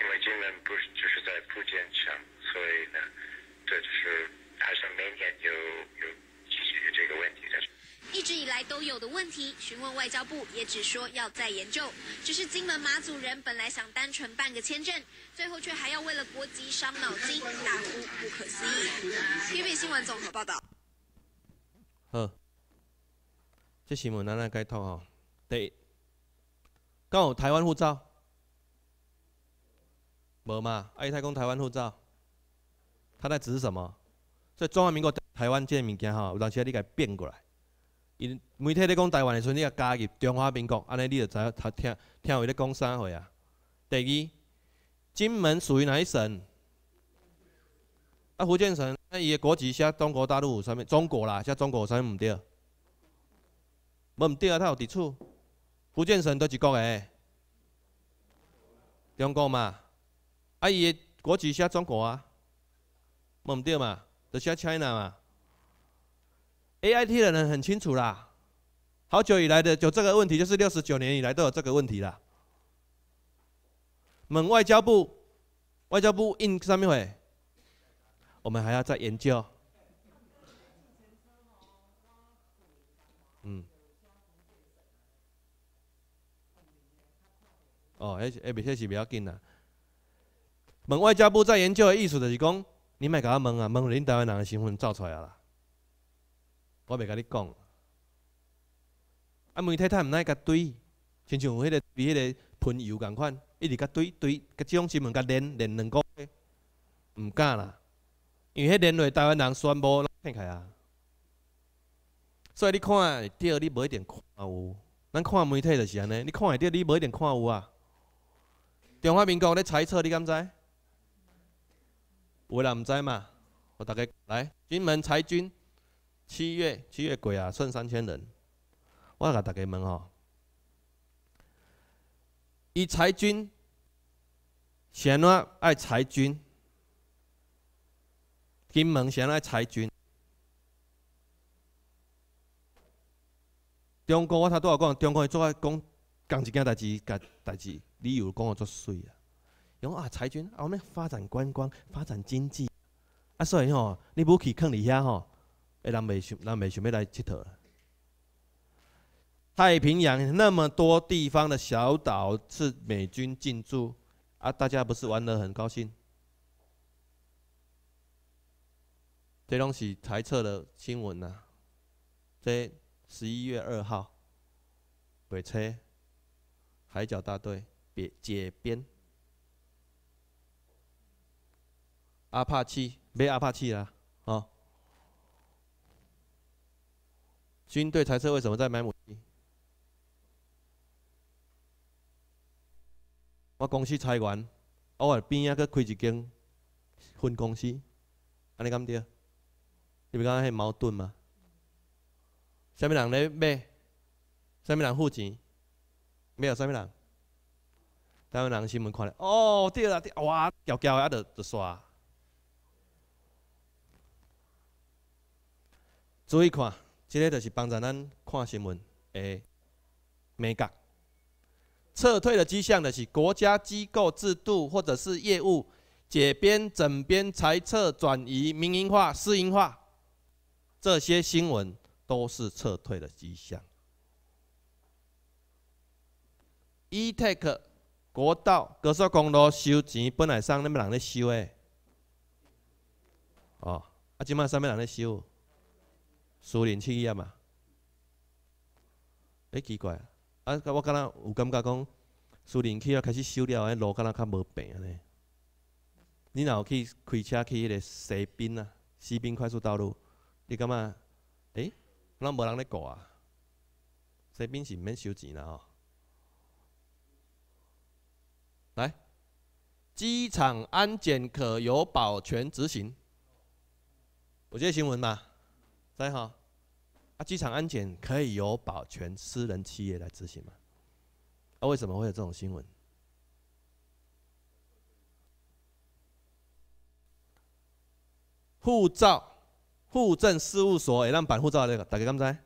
因为金门不是就是在福建省，所以呢，这就是还是每天有有有这个问题是一直以来都有的问题，询问外交部也只说要再研究。只是金门马祖人本来想单纯办个签证，最后却还要为了国籍伤脑筋，大呼不可思议。TVB 新闻综合报道。嗯，这新闻哪能改通啊？对，刚有台湾护照，无嘛？阿姨在讲台湾护照，他在指什么？在中华民国台湾这物件哈，有东西你给变过来。因媒体咧讲台湾的时阵，你个加入中华民国，安尼你著知，他听听有咧讲啥货啊？第二，金门属于哪一省？啊，福建省，那伊的国籍写中国大陆上面，中国啦，写中国啥物唔对。无唔对啊，他有伫厝，福建省都是国诶，中国嘛，啊伊的国籍写中国啊？无唔对嘛，著写 China 嘛？AIT 的人很清楚啦，好久以来的，就这个问题，就是六十九年以来都有这个问题了。问外交部，外交部印上面会，我们还要再研究。嗯，哦，还还比还是比较紧啦。问外交部在研究的意思就是讲，你给他问啊，问连台人的身份造出来了。我袂甲你讲，啊媒体他唔奈个怼，亲像有迄个比迄个喷油共款，一直甲个怼怼，个将士们个连连两个，毋敢啦，因为迄连落台湾人宣布，所以你看对，你无一定看有，咱看媒体就是安尼，你看会得你无一定看有啊。中华民国咧猜测，你敢知？有人毋知嘛？我大概来，军门裁军。七月，七月贵啊，剩三千人。我甲大家问吼，伊裁军，谁啊爱裁军？金门谁爱裁军？中国我头拄仔讲，中国伊做啊讲讲一件代志，甲代志理由讲啊足水啊，讲啊裁军啊，我发展观光，发展经济啊，所以吼，你无去抗伫遐吼。哎，让美想，让美想要来佚佗太平洋那么多地方的小岛是美军进驻，啊，大家不是玩得很高兴？这东西猜测的新闻呐，在十一月二号，北车海角大队别解编，阿帕奇没阿帕奇啦。军队拆车为什么在买土地？我公司裁员，偶尔边啊个开一间分公司，安尼敢对？你感觉系矛盾吗？啥物人咧买？啥物人付钱？没有啥物人？台湾人新闻看了，哦对啦，哇，搞搞啊，就就刷，注意看，这个就是帮助咱看新闻诶，美介撤退的迹象呢，是国家机构制度或者是业务解编、整编、裁撤、转移、民营化、私营化，这些新闻都是撤退的迹象。ETEC 国道高速公路收钱本来上恁妈人咧收诶，哦，啊，今麦上面人咧收。苏宁企业嘛，哎，奇怪，啊，我刚刚有感觉讲，苏宁企业开始修了，哎，路刚刚较无平安尼。你若有去开车去迄个西滨啊，西滨快速道路，你感觉，哎，啷无人咧过啊？西滨是毋免收钱啦吼。来，机场安检可由保全执行，有这新闻吗？大家好，啊，机场安检可以由保全私人企业来执行吗？啊，为什么会有这种新闻？护照、护政事务所也办护照那个，大家刚才，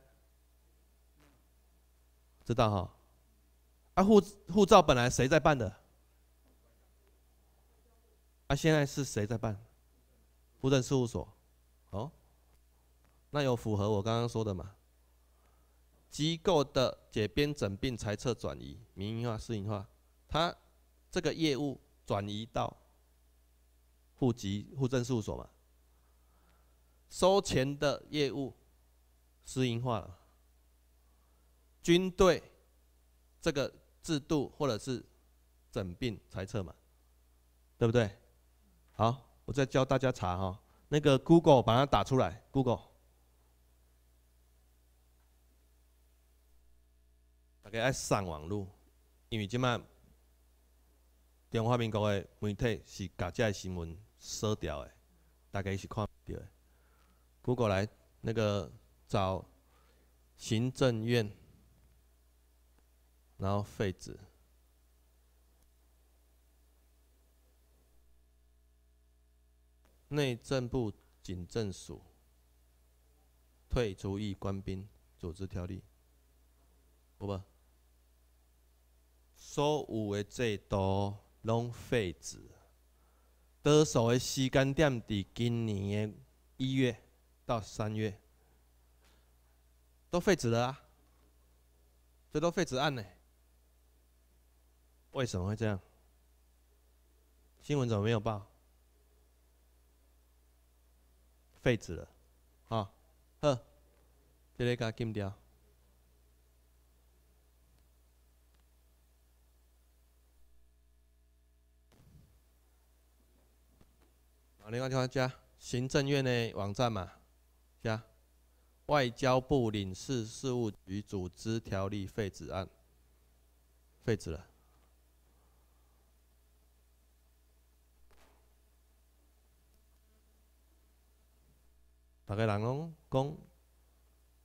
知道哈？啊，护护照本来谁在办的？啊，现在是谁在办？护政事务所。那有符合我刚刚说的嘛？机构的解编整并裁撤转移民营化私营化，它这个业务转移到户籍户政事务所嘛？收钱的业务私营化了。军队这个制度或者是整并裁撤嘛，对不对？好，我再教大家查哈，那个 Google 把它打出来，Google。大家爱上网络，因为即卖中华民国的媒体是各家的新闻所掉的，大家是看不到的。g o 来那个找行政院，然后废止内政部警政署退出役官兵组织条例，不不。所有的制度拢废止，得数的时间点伫今年的一月到三月，都废止了啊！这都废止案呢？为什么会这样？新闻怎么没有报？废止了，啊，好，这里加禁掉。另外，加行政院的网站嘛，加外交部领事事务局组织条例废止案，废止了。大家人拢讲，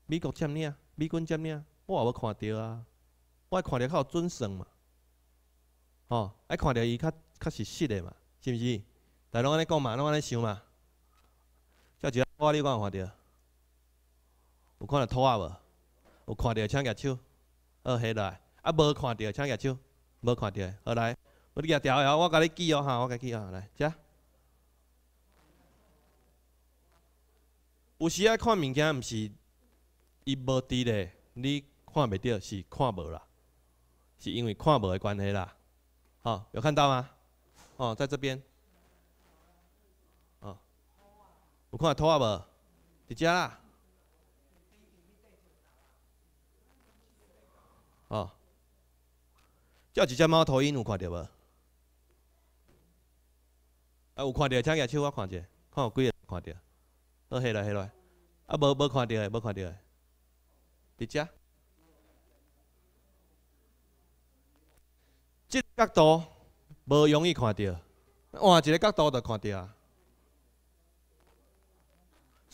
美国占领，美军占领，我也要看到啊，我看到较有准算嘛，哦，爱看到伊较较是实的嘛，是不是？来，拢安尼讲嘛，拢安尼想嘛。一个拖你有看到？有看到拖啊无？有看到请举手。好，下来。啊，无看到请举手。无看到，好来。我举条，然后我甲你记哦，哈，我甲汝记哦，来，遮。有时啊，看物件毋是伊无伫咧，你看袂到是看无啦，是因为看无的关系啦。好，有看到吗？哦，在这边。有看到兔仔无？伫遮啦。哦。这一只猫头鹰有看到无？啊，有看到，请举手，我看一下，看有几个看到。好，下来下来。啊，无无看到诶，无看到诶。一即个角度无容易看到，换一个角度就看到。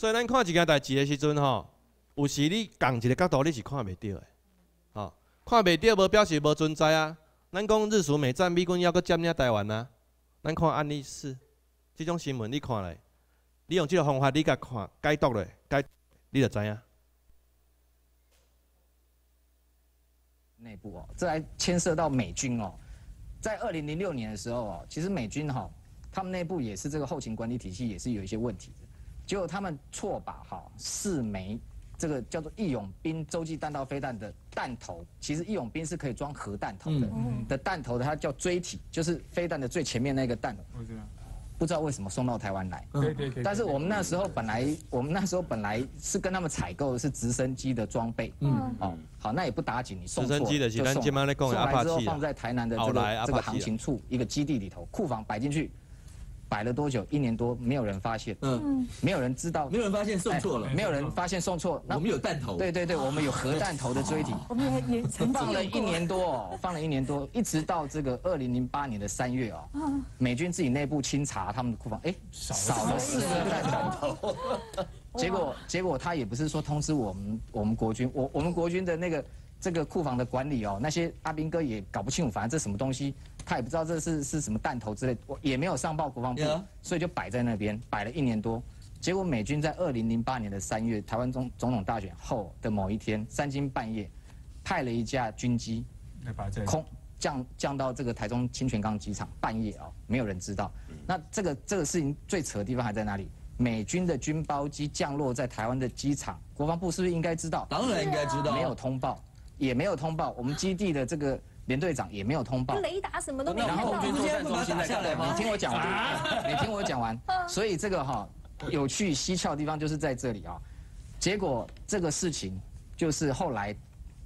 所以，咱看一件代志的时阵吼，有时你同一个角度你是看袂到的，吼，看袂到无表示无存在啊。咱讲日苏美战，美军要搁占领台湾啊。咱看案例是，这种新闻你看咧，你用这个方法你甲看解读咧，解，你就知影。内部哦，这还牵涉到美军哦，在二零零六年的时候哦，其实美军吼，他们内部也是这个后勤管理体系也是有一些问题的。结果他们错把哈四枚这个叫做“义勇兵”洲际弹道飞弹的弹头，其实“义勇兵”是可以装核弹头的的弹头的，它叫锥体，就是飞弹的最前面那个弹。不知道为什么送到台湾来。但是我们那时候本来，我们那时候本来是跟他们采购的是直升机的装备。嗯。好，好，那也不打紧，你送错就送送来之后放在台南的这个这个航情处一个基地里头库房摆进去。摆了多久？一年多，没有人发现，嗯，没有人知道，没有人发现送错了，没有人发现送错。我们有弹头，对对对，我们有核弹头的锥体。我们也也放了一年多哦，放了一年多，一直到这个二零零八年的三月哦，美军自己内部清查他们的库房，哎，少了四个弹头，结果结果他也不是说通知我们，我们国军，我我们国军的那个。这个库房的管理哦，那些阿兵哥也搞不清楚，反正这什么东西，他也不知道这是是什么弹头之类，我也没有上报国防部，所以就摆在那边，摆了一年多。结果美军在二零零八年的三月，台湾总总统大选后的某一天，三更半夜，派了一架军机，空降降到这个台中清泉岗机场，半夜啊，没有人知道。那这个这个事情最扯的地方还在哪里？美军的军包机降落在台湾的机场，国防部是不是应该知道？当然应该知道，没有通报。也没有通报，我们基地的这个连队长也没有通报，雷达什么都没有。然后我们就站中心下来，你听我讲完，你听我讲完。所以这个哈有去蹊跷的地方就是在这里啊。结果这个事情就是后来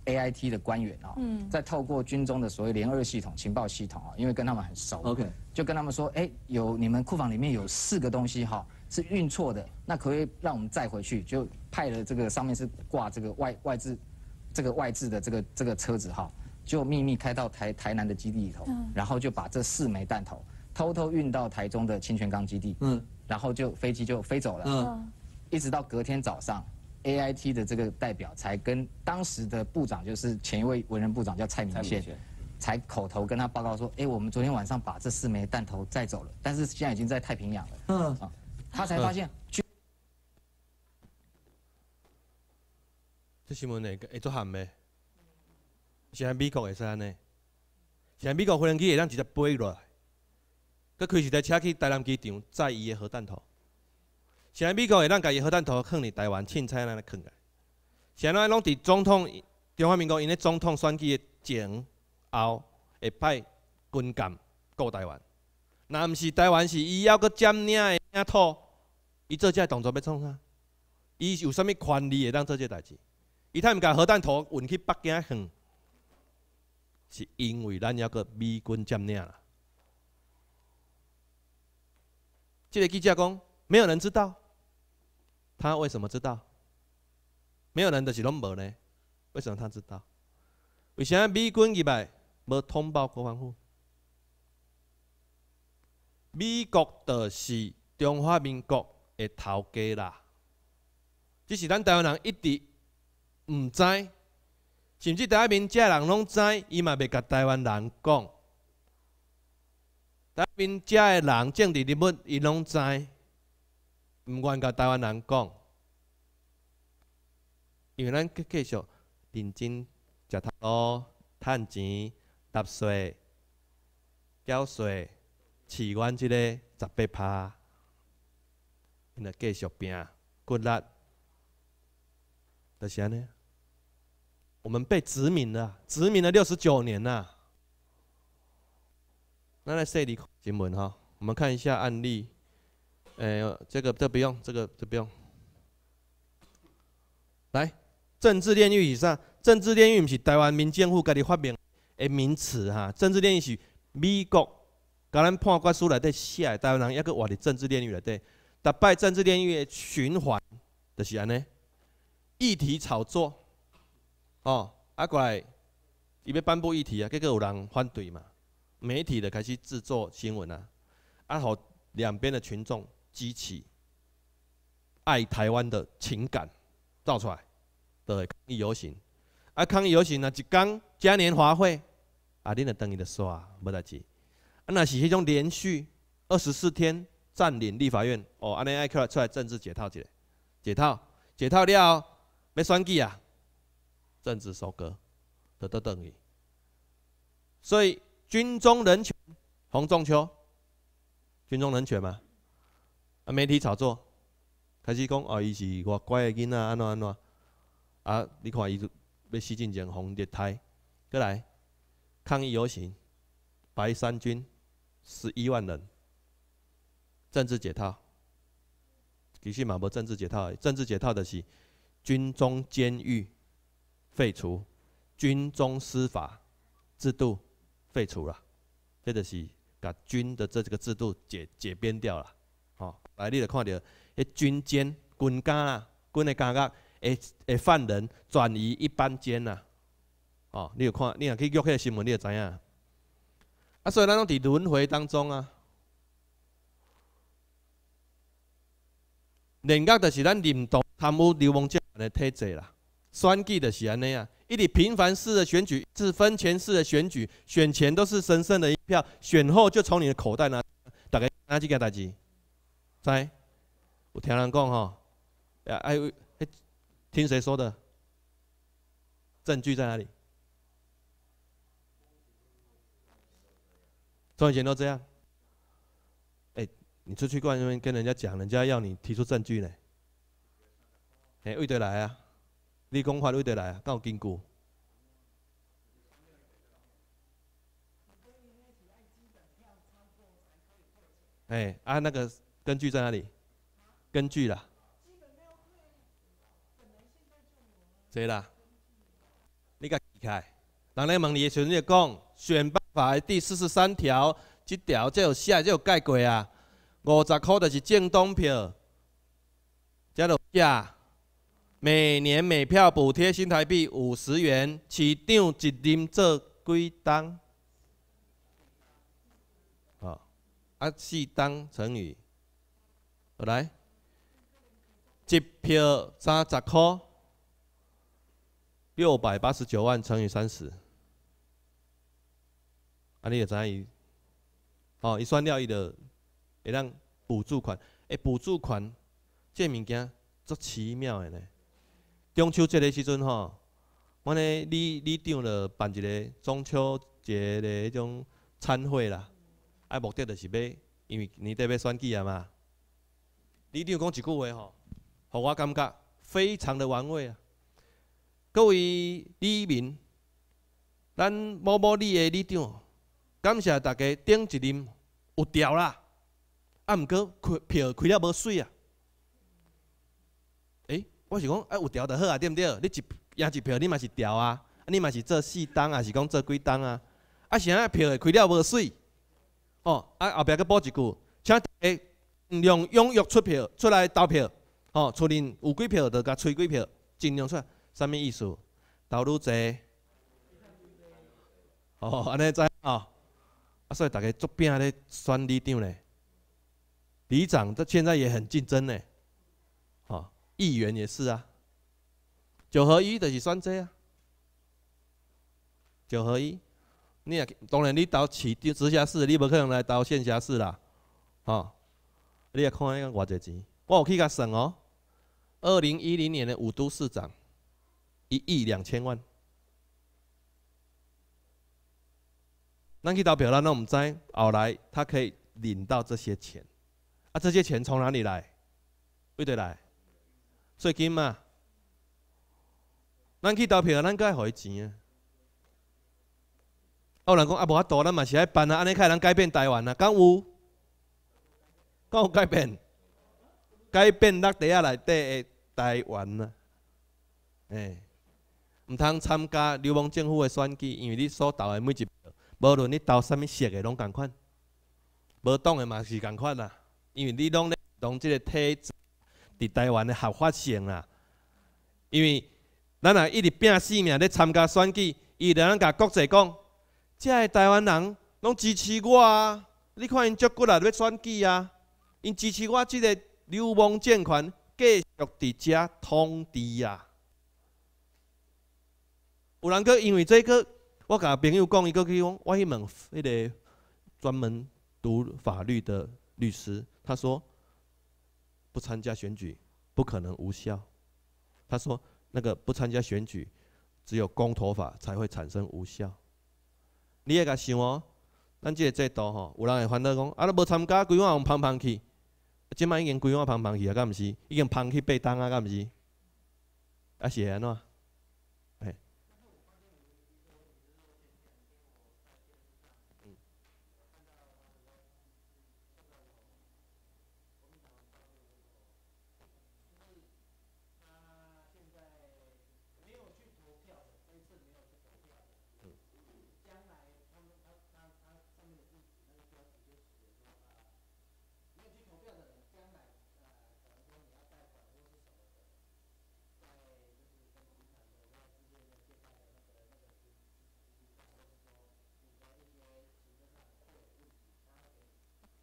A I T 的官员啊，在透过军中的所谓联二系统情报系统啊，因为跟他们很熟，OK，就跟他们说，哎，有你们库房里面有四个东西哈是运错的，那可不可以让我们再回去？就派了这个上面是挂这个外外资。这个外置的这个这个车子哈，就秘密开到台台南的基地里头，然后就把这四枚弹头偷偷运到台中的清泉岗基地，嗯，然后就飞机就飞走了，嗯，一直到隔天早上，A I T 的这个代表才跟当时的部长，就是前一位文人部长叫蔡明宪，才口头跟他报告说，哎，我们昨天晚上把这四枚弹头载走了，但是现在已经在太平洋了，嗯，啊，他才发现。即新闻会会做含咩？现在美国会使安尼，现在美国飞行机会当直接飞落来，佮开一台车去台南机场载伊个核弹头。现在美国会当家己核弹头放伫台湾，凊彩安尼放个。现在拢伫总统中华民国，因个总统选举前、后会派军舰过台湾。若毋是台湾，是伊要佮占领个领土，伊做即个动作要创啥？伊有啥物权利会当做即个代志？伊太毋将核弹头运去北京远，是因为咱抑个美军占领啦。这个记者讲，没有人知道，他为什么知道？没有人就是拢无呢？为什么他知道？为什么美军一来无通报国防部？美国就是中华民国的头家啦，只是咱台湾人一直。毋知，甚至台面遮人拢知，伊嘛未甲台湾人讲。台面遮嘅人政治人物伊拢知，毋愿甲台湾人讲，因为咱继续认真食多，趁钱、纳税、缴税、饲阮即个十八趴，伊呐继续拼骨力，是安尼。我们被殖民了，殖民了六十九年呐。那来这里新文哈，我们看一下案例。哎，这个这不用，这个这不用。来，政治炼狱以上，政治炼狱不是台湾民政府家己发明的名词哈。政治炼狱是美国，甲咱判决书内底写，台湾人一个话，的政治炼狱内底，打败政治炼狱的循环，就是安尼，议题炒作。哦，啊来，伊要颁布议题啊，结果有人反对嘛，媒体就开始制作新闻啊，啊，互两边的群众激起爱台湾的情感，造出来，的抗议游行，啊，抗议游行呢一刚嘉年华会，啊，恁来等伊的刷，无代志，啊，那是迄种连续二十四天占领立法院，哦，安尼爱出来出来政治解套起，解套，解套了，要选举啊。政治收割，得得等于。所以军中人权，洪中秋，军中人权嘛，啊，媒体炒作，开始讲哦，伊是外国的囡仔，安怎安怎？啊，你看伊要习近平红电胎，再来抗议游行，白山军十一万人，政治解套，其实嘛无政治解套，政治解套的是军中监狱。废除军中司法制度，废除了，这就是把军的这几个制度解解编掉了。哦，来，你就看到，诶，军监、军监啊、军的监戈，诶诶，犯人转移一般监呐。哦，你有看，你若去以迄个新闻，你著知影。啊，所以咱拢伫轮回当中啊。人家就是咱认同贪污、流氓者的体制啦。选举的，是安那样，一啲平凡式的选举，是分钱式的选举，选前都是神圣的一票，选后就从你的口袋拿。大概拿几个代志，在，我听人讲吼，哎，听谁说的？证据在哪里？从前都这样，哎，你出去外面跟人家讲，人家要你提出证据呢。哎，魏队来啊！你讲法律对来啊？够坚固。哎啊，那个根据在哪里？根据啦。谁啦？你讲开。人咧问你，你粹讲选办法第四十三条，这条才有写，才有盖过啊。五十块就是正东票，才著下。每年每票补贴新台币五十元，市长一人做几当？哦，啊四当乘以，来，一票三十块，六百八十九万乘以三十，啊，你知乘伊，哦，一算了一的，一当补助款，诶，补助款，即物件足奇妙的呢。中秋节的时阵吼，我咧李李长就办一个中秋节的迄种餐会啦，啊，目的就是要，因为年底要选举啊嘛。李长讲一句话吼，互我感觉非常的玩味啊。各位李民，咱某某李的李长，感谢大家顶一任有调啦，啊，毋过开票开了无水啊。我是讲，哎，有调就好啊，对毋对？你一赢一票，你嘛是调啊，你嘛是做四档啊，是讲做几档啊？啊，是安尼票会开了无水，哦，啊后壁佫补一句，请大家用踊跃出票出来投票，哦，出连有几票就甲催几票，尽量出，来，啥物意思？投愈多，哦，安尼知哦，啊，所以逐个作饼咧选里长咧，里长这现在也很竞争咧。议员也是啊，九合一就是选这啊，九合一，你也当然你到其直辖市，你不可能来到县辖市啦，哦，你也看伊个偌侪钱，我有去甲省哦。二零一零年的五都市长，一亿两千万，那去到表啦，那我们知后来他可以领到这些钱，啊，这些钱从哪里来？部队来。最近嘛，咱去投票，咱该互伊钱啊！有人讲啊，无法度，咱嘛是爱办啊！安尼会通改变台湾啊？敢有？敢有改变？改变咱地下内底诶台湾啊？诶，毋通参加流氓政府诶选举，因为你所投诶每一票，无论你投啥物色诶，拢共款。无党诶嘛是共款啊，因为你拢咧拢即个体制。伫台湾的合法性啊！因为咱啊一直拼性命咧参加选举，伊就咱甲国际讲，即个台湾人拢支持我啊！你看因足骨力咧选举啊，因支持我即个流氓政权继续伫遮统治啊！有人佫因为这个，我甲朋友讲伊佫去讲，我去问迄个专门读法律的律师，他说。不参加选举不可能无效。他说那个不参加选举，只有公投法才会产生无效。你也该想哦，咱这个制度吼，有人会烦恼讲，啊，你无参加规划用胖胖去，即摆已经规划胖胖去啊，干毋是？已经胖去背档啊，干毋是？啊，是安怎？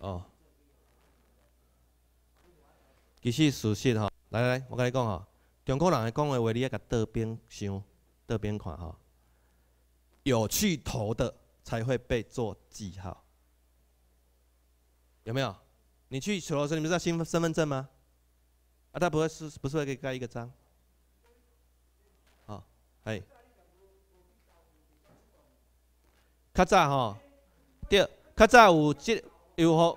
哦，其实事实吼，来来，我跟你讲吼，中国人来讲的话，你要给多边想，多边看吼，有去头的才会被做记号，有没有？你去派出所，你不是新身份证吗？啊，他不会是，不是会给盖一个章？好，可以。较早吼，对，较早有这。又互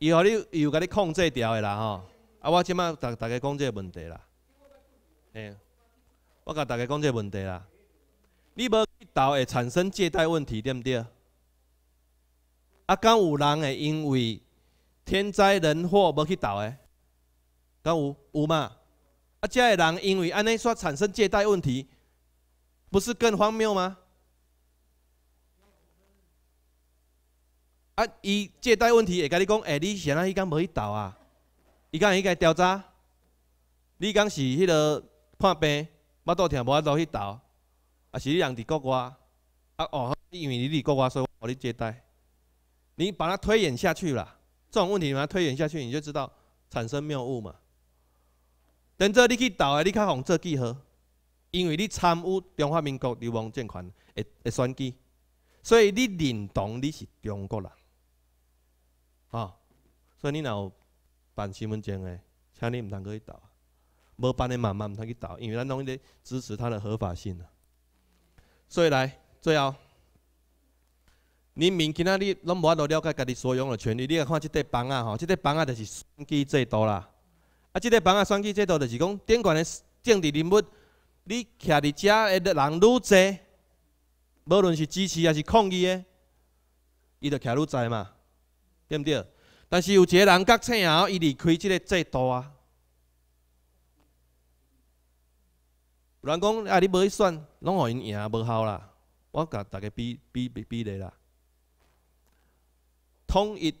以互你又甲你控制掉的啦吼。啊，我即摆逐逐个讲即个问题啦。诶，我甲逐个讲即个问题啦。你无去倒，会产生借贷问题，对毋对？啊，敢有人会因为天灾人祸无去倒诶？敢有有嘛？啊，遮样人因为安尼煞产生借贷问题，不是更荒谬吗？啊！伊借贷问题会甲你讲，哎，你安仔伊讲无去投啊？伊讲伊该调查，你讲是迄落看病、耳肚疼无法度去投？啊，是你人伫国外？啊哦，因为你伫国外，所以我你借贷。你把它推演下去啦，这种问题把它推演下去，你就知道产生谬误嘛。等阵你去投倒，你较红做几何？因为你参与中华民国流氓政权的选举，所以你认同你是中国人。哦，所以你若有办身份证诶，请你毋通去倒，无办诶慢慢毋通去倒，因为咱拢伫支持他的合法性啊。所以来最后，你民今仔日拢无法度了解家己所拥有权利，你啊看即块房啊吼，即块房啊就是选举制度啦。啊，即块房啊选举制度就是讲，顶悬诶政治人物，你徛伫遮诶人愈侪，无论是支持还是抗议诶，伊著徛愈侪嘛。对毋对？但是有一个人觉醒后，伊离开即个制度啊。有人讲啊，你无去选，拢互因赢无效啦。我甲大家比比比比咧啦。统一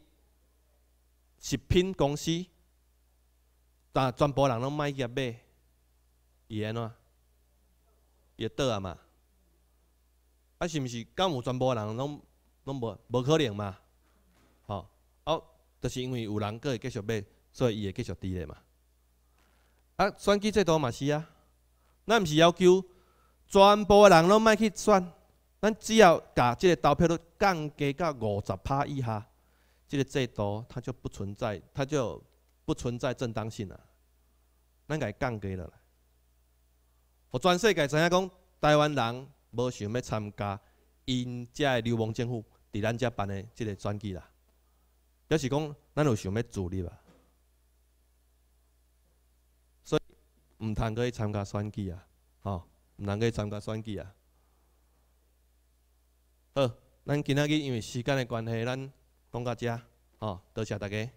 食品公司，但全部人拢买去买，伊安怎？伊倒啊嘛？啊是毋是？敢有全部人拢拢无无可能嘛？就是因为有人个会继续买，所以伊会继续伫咧嘛。啊，选举制度嘛是啊，咱毋是要求全部诶人拢莫去选，咱只要把即个投票率降低到五十趴以下，即个制度它就不存在，它就不存在正当性啊。咱伊降低了，我全世界知影讲，台湾人无想要参加因遮诶流氓政府伫咱遮办的即个选举啦。表是讲，咱有想要助力啊。所以毋通去参加选举啊，吼，通能去参加选举啊。好，咱今仔日因为时间的关系，咱讲到遮，吼，多谢大家。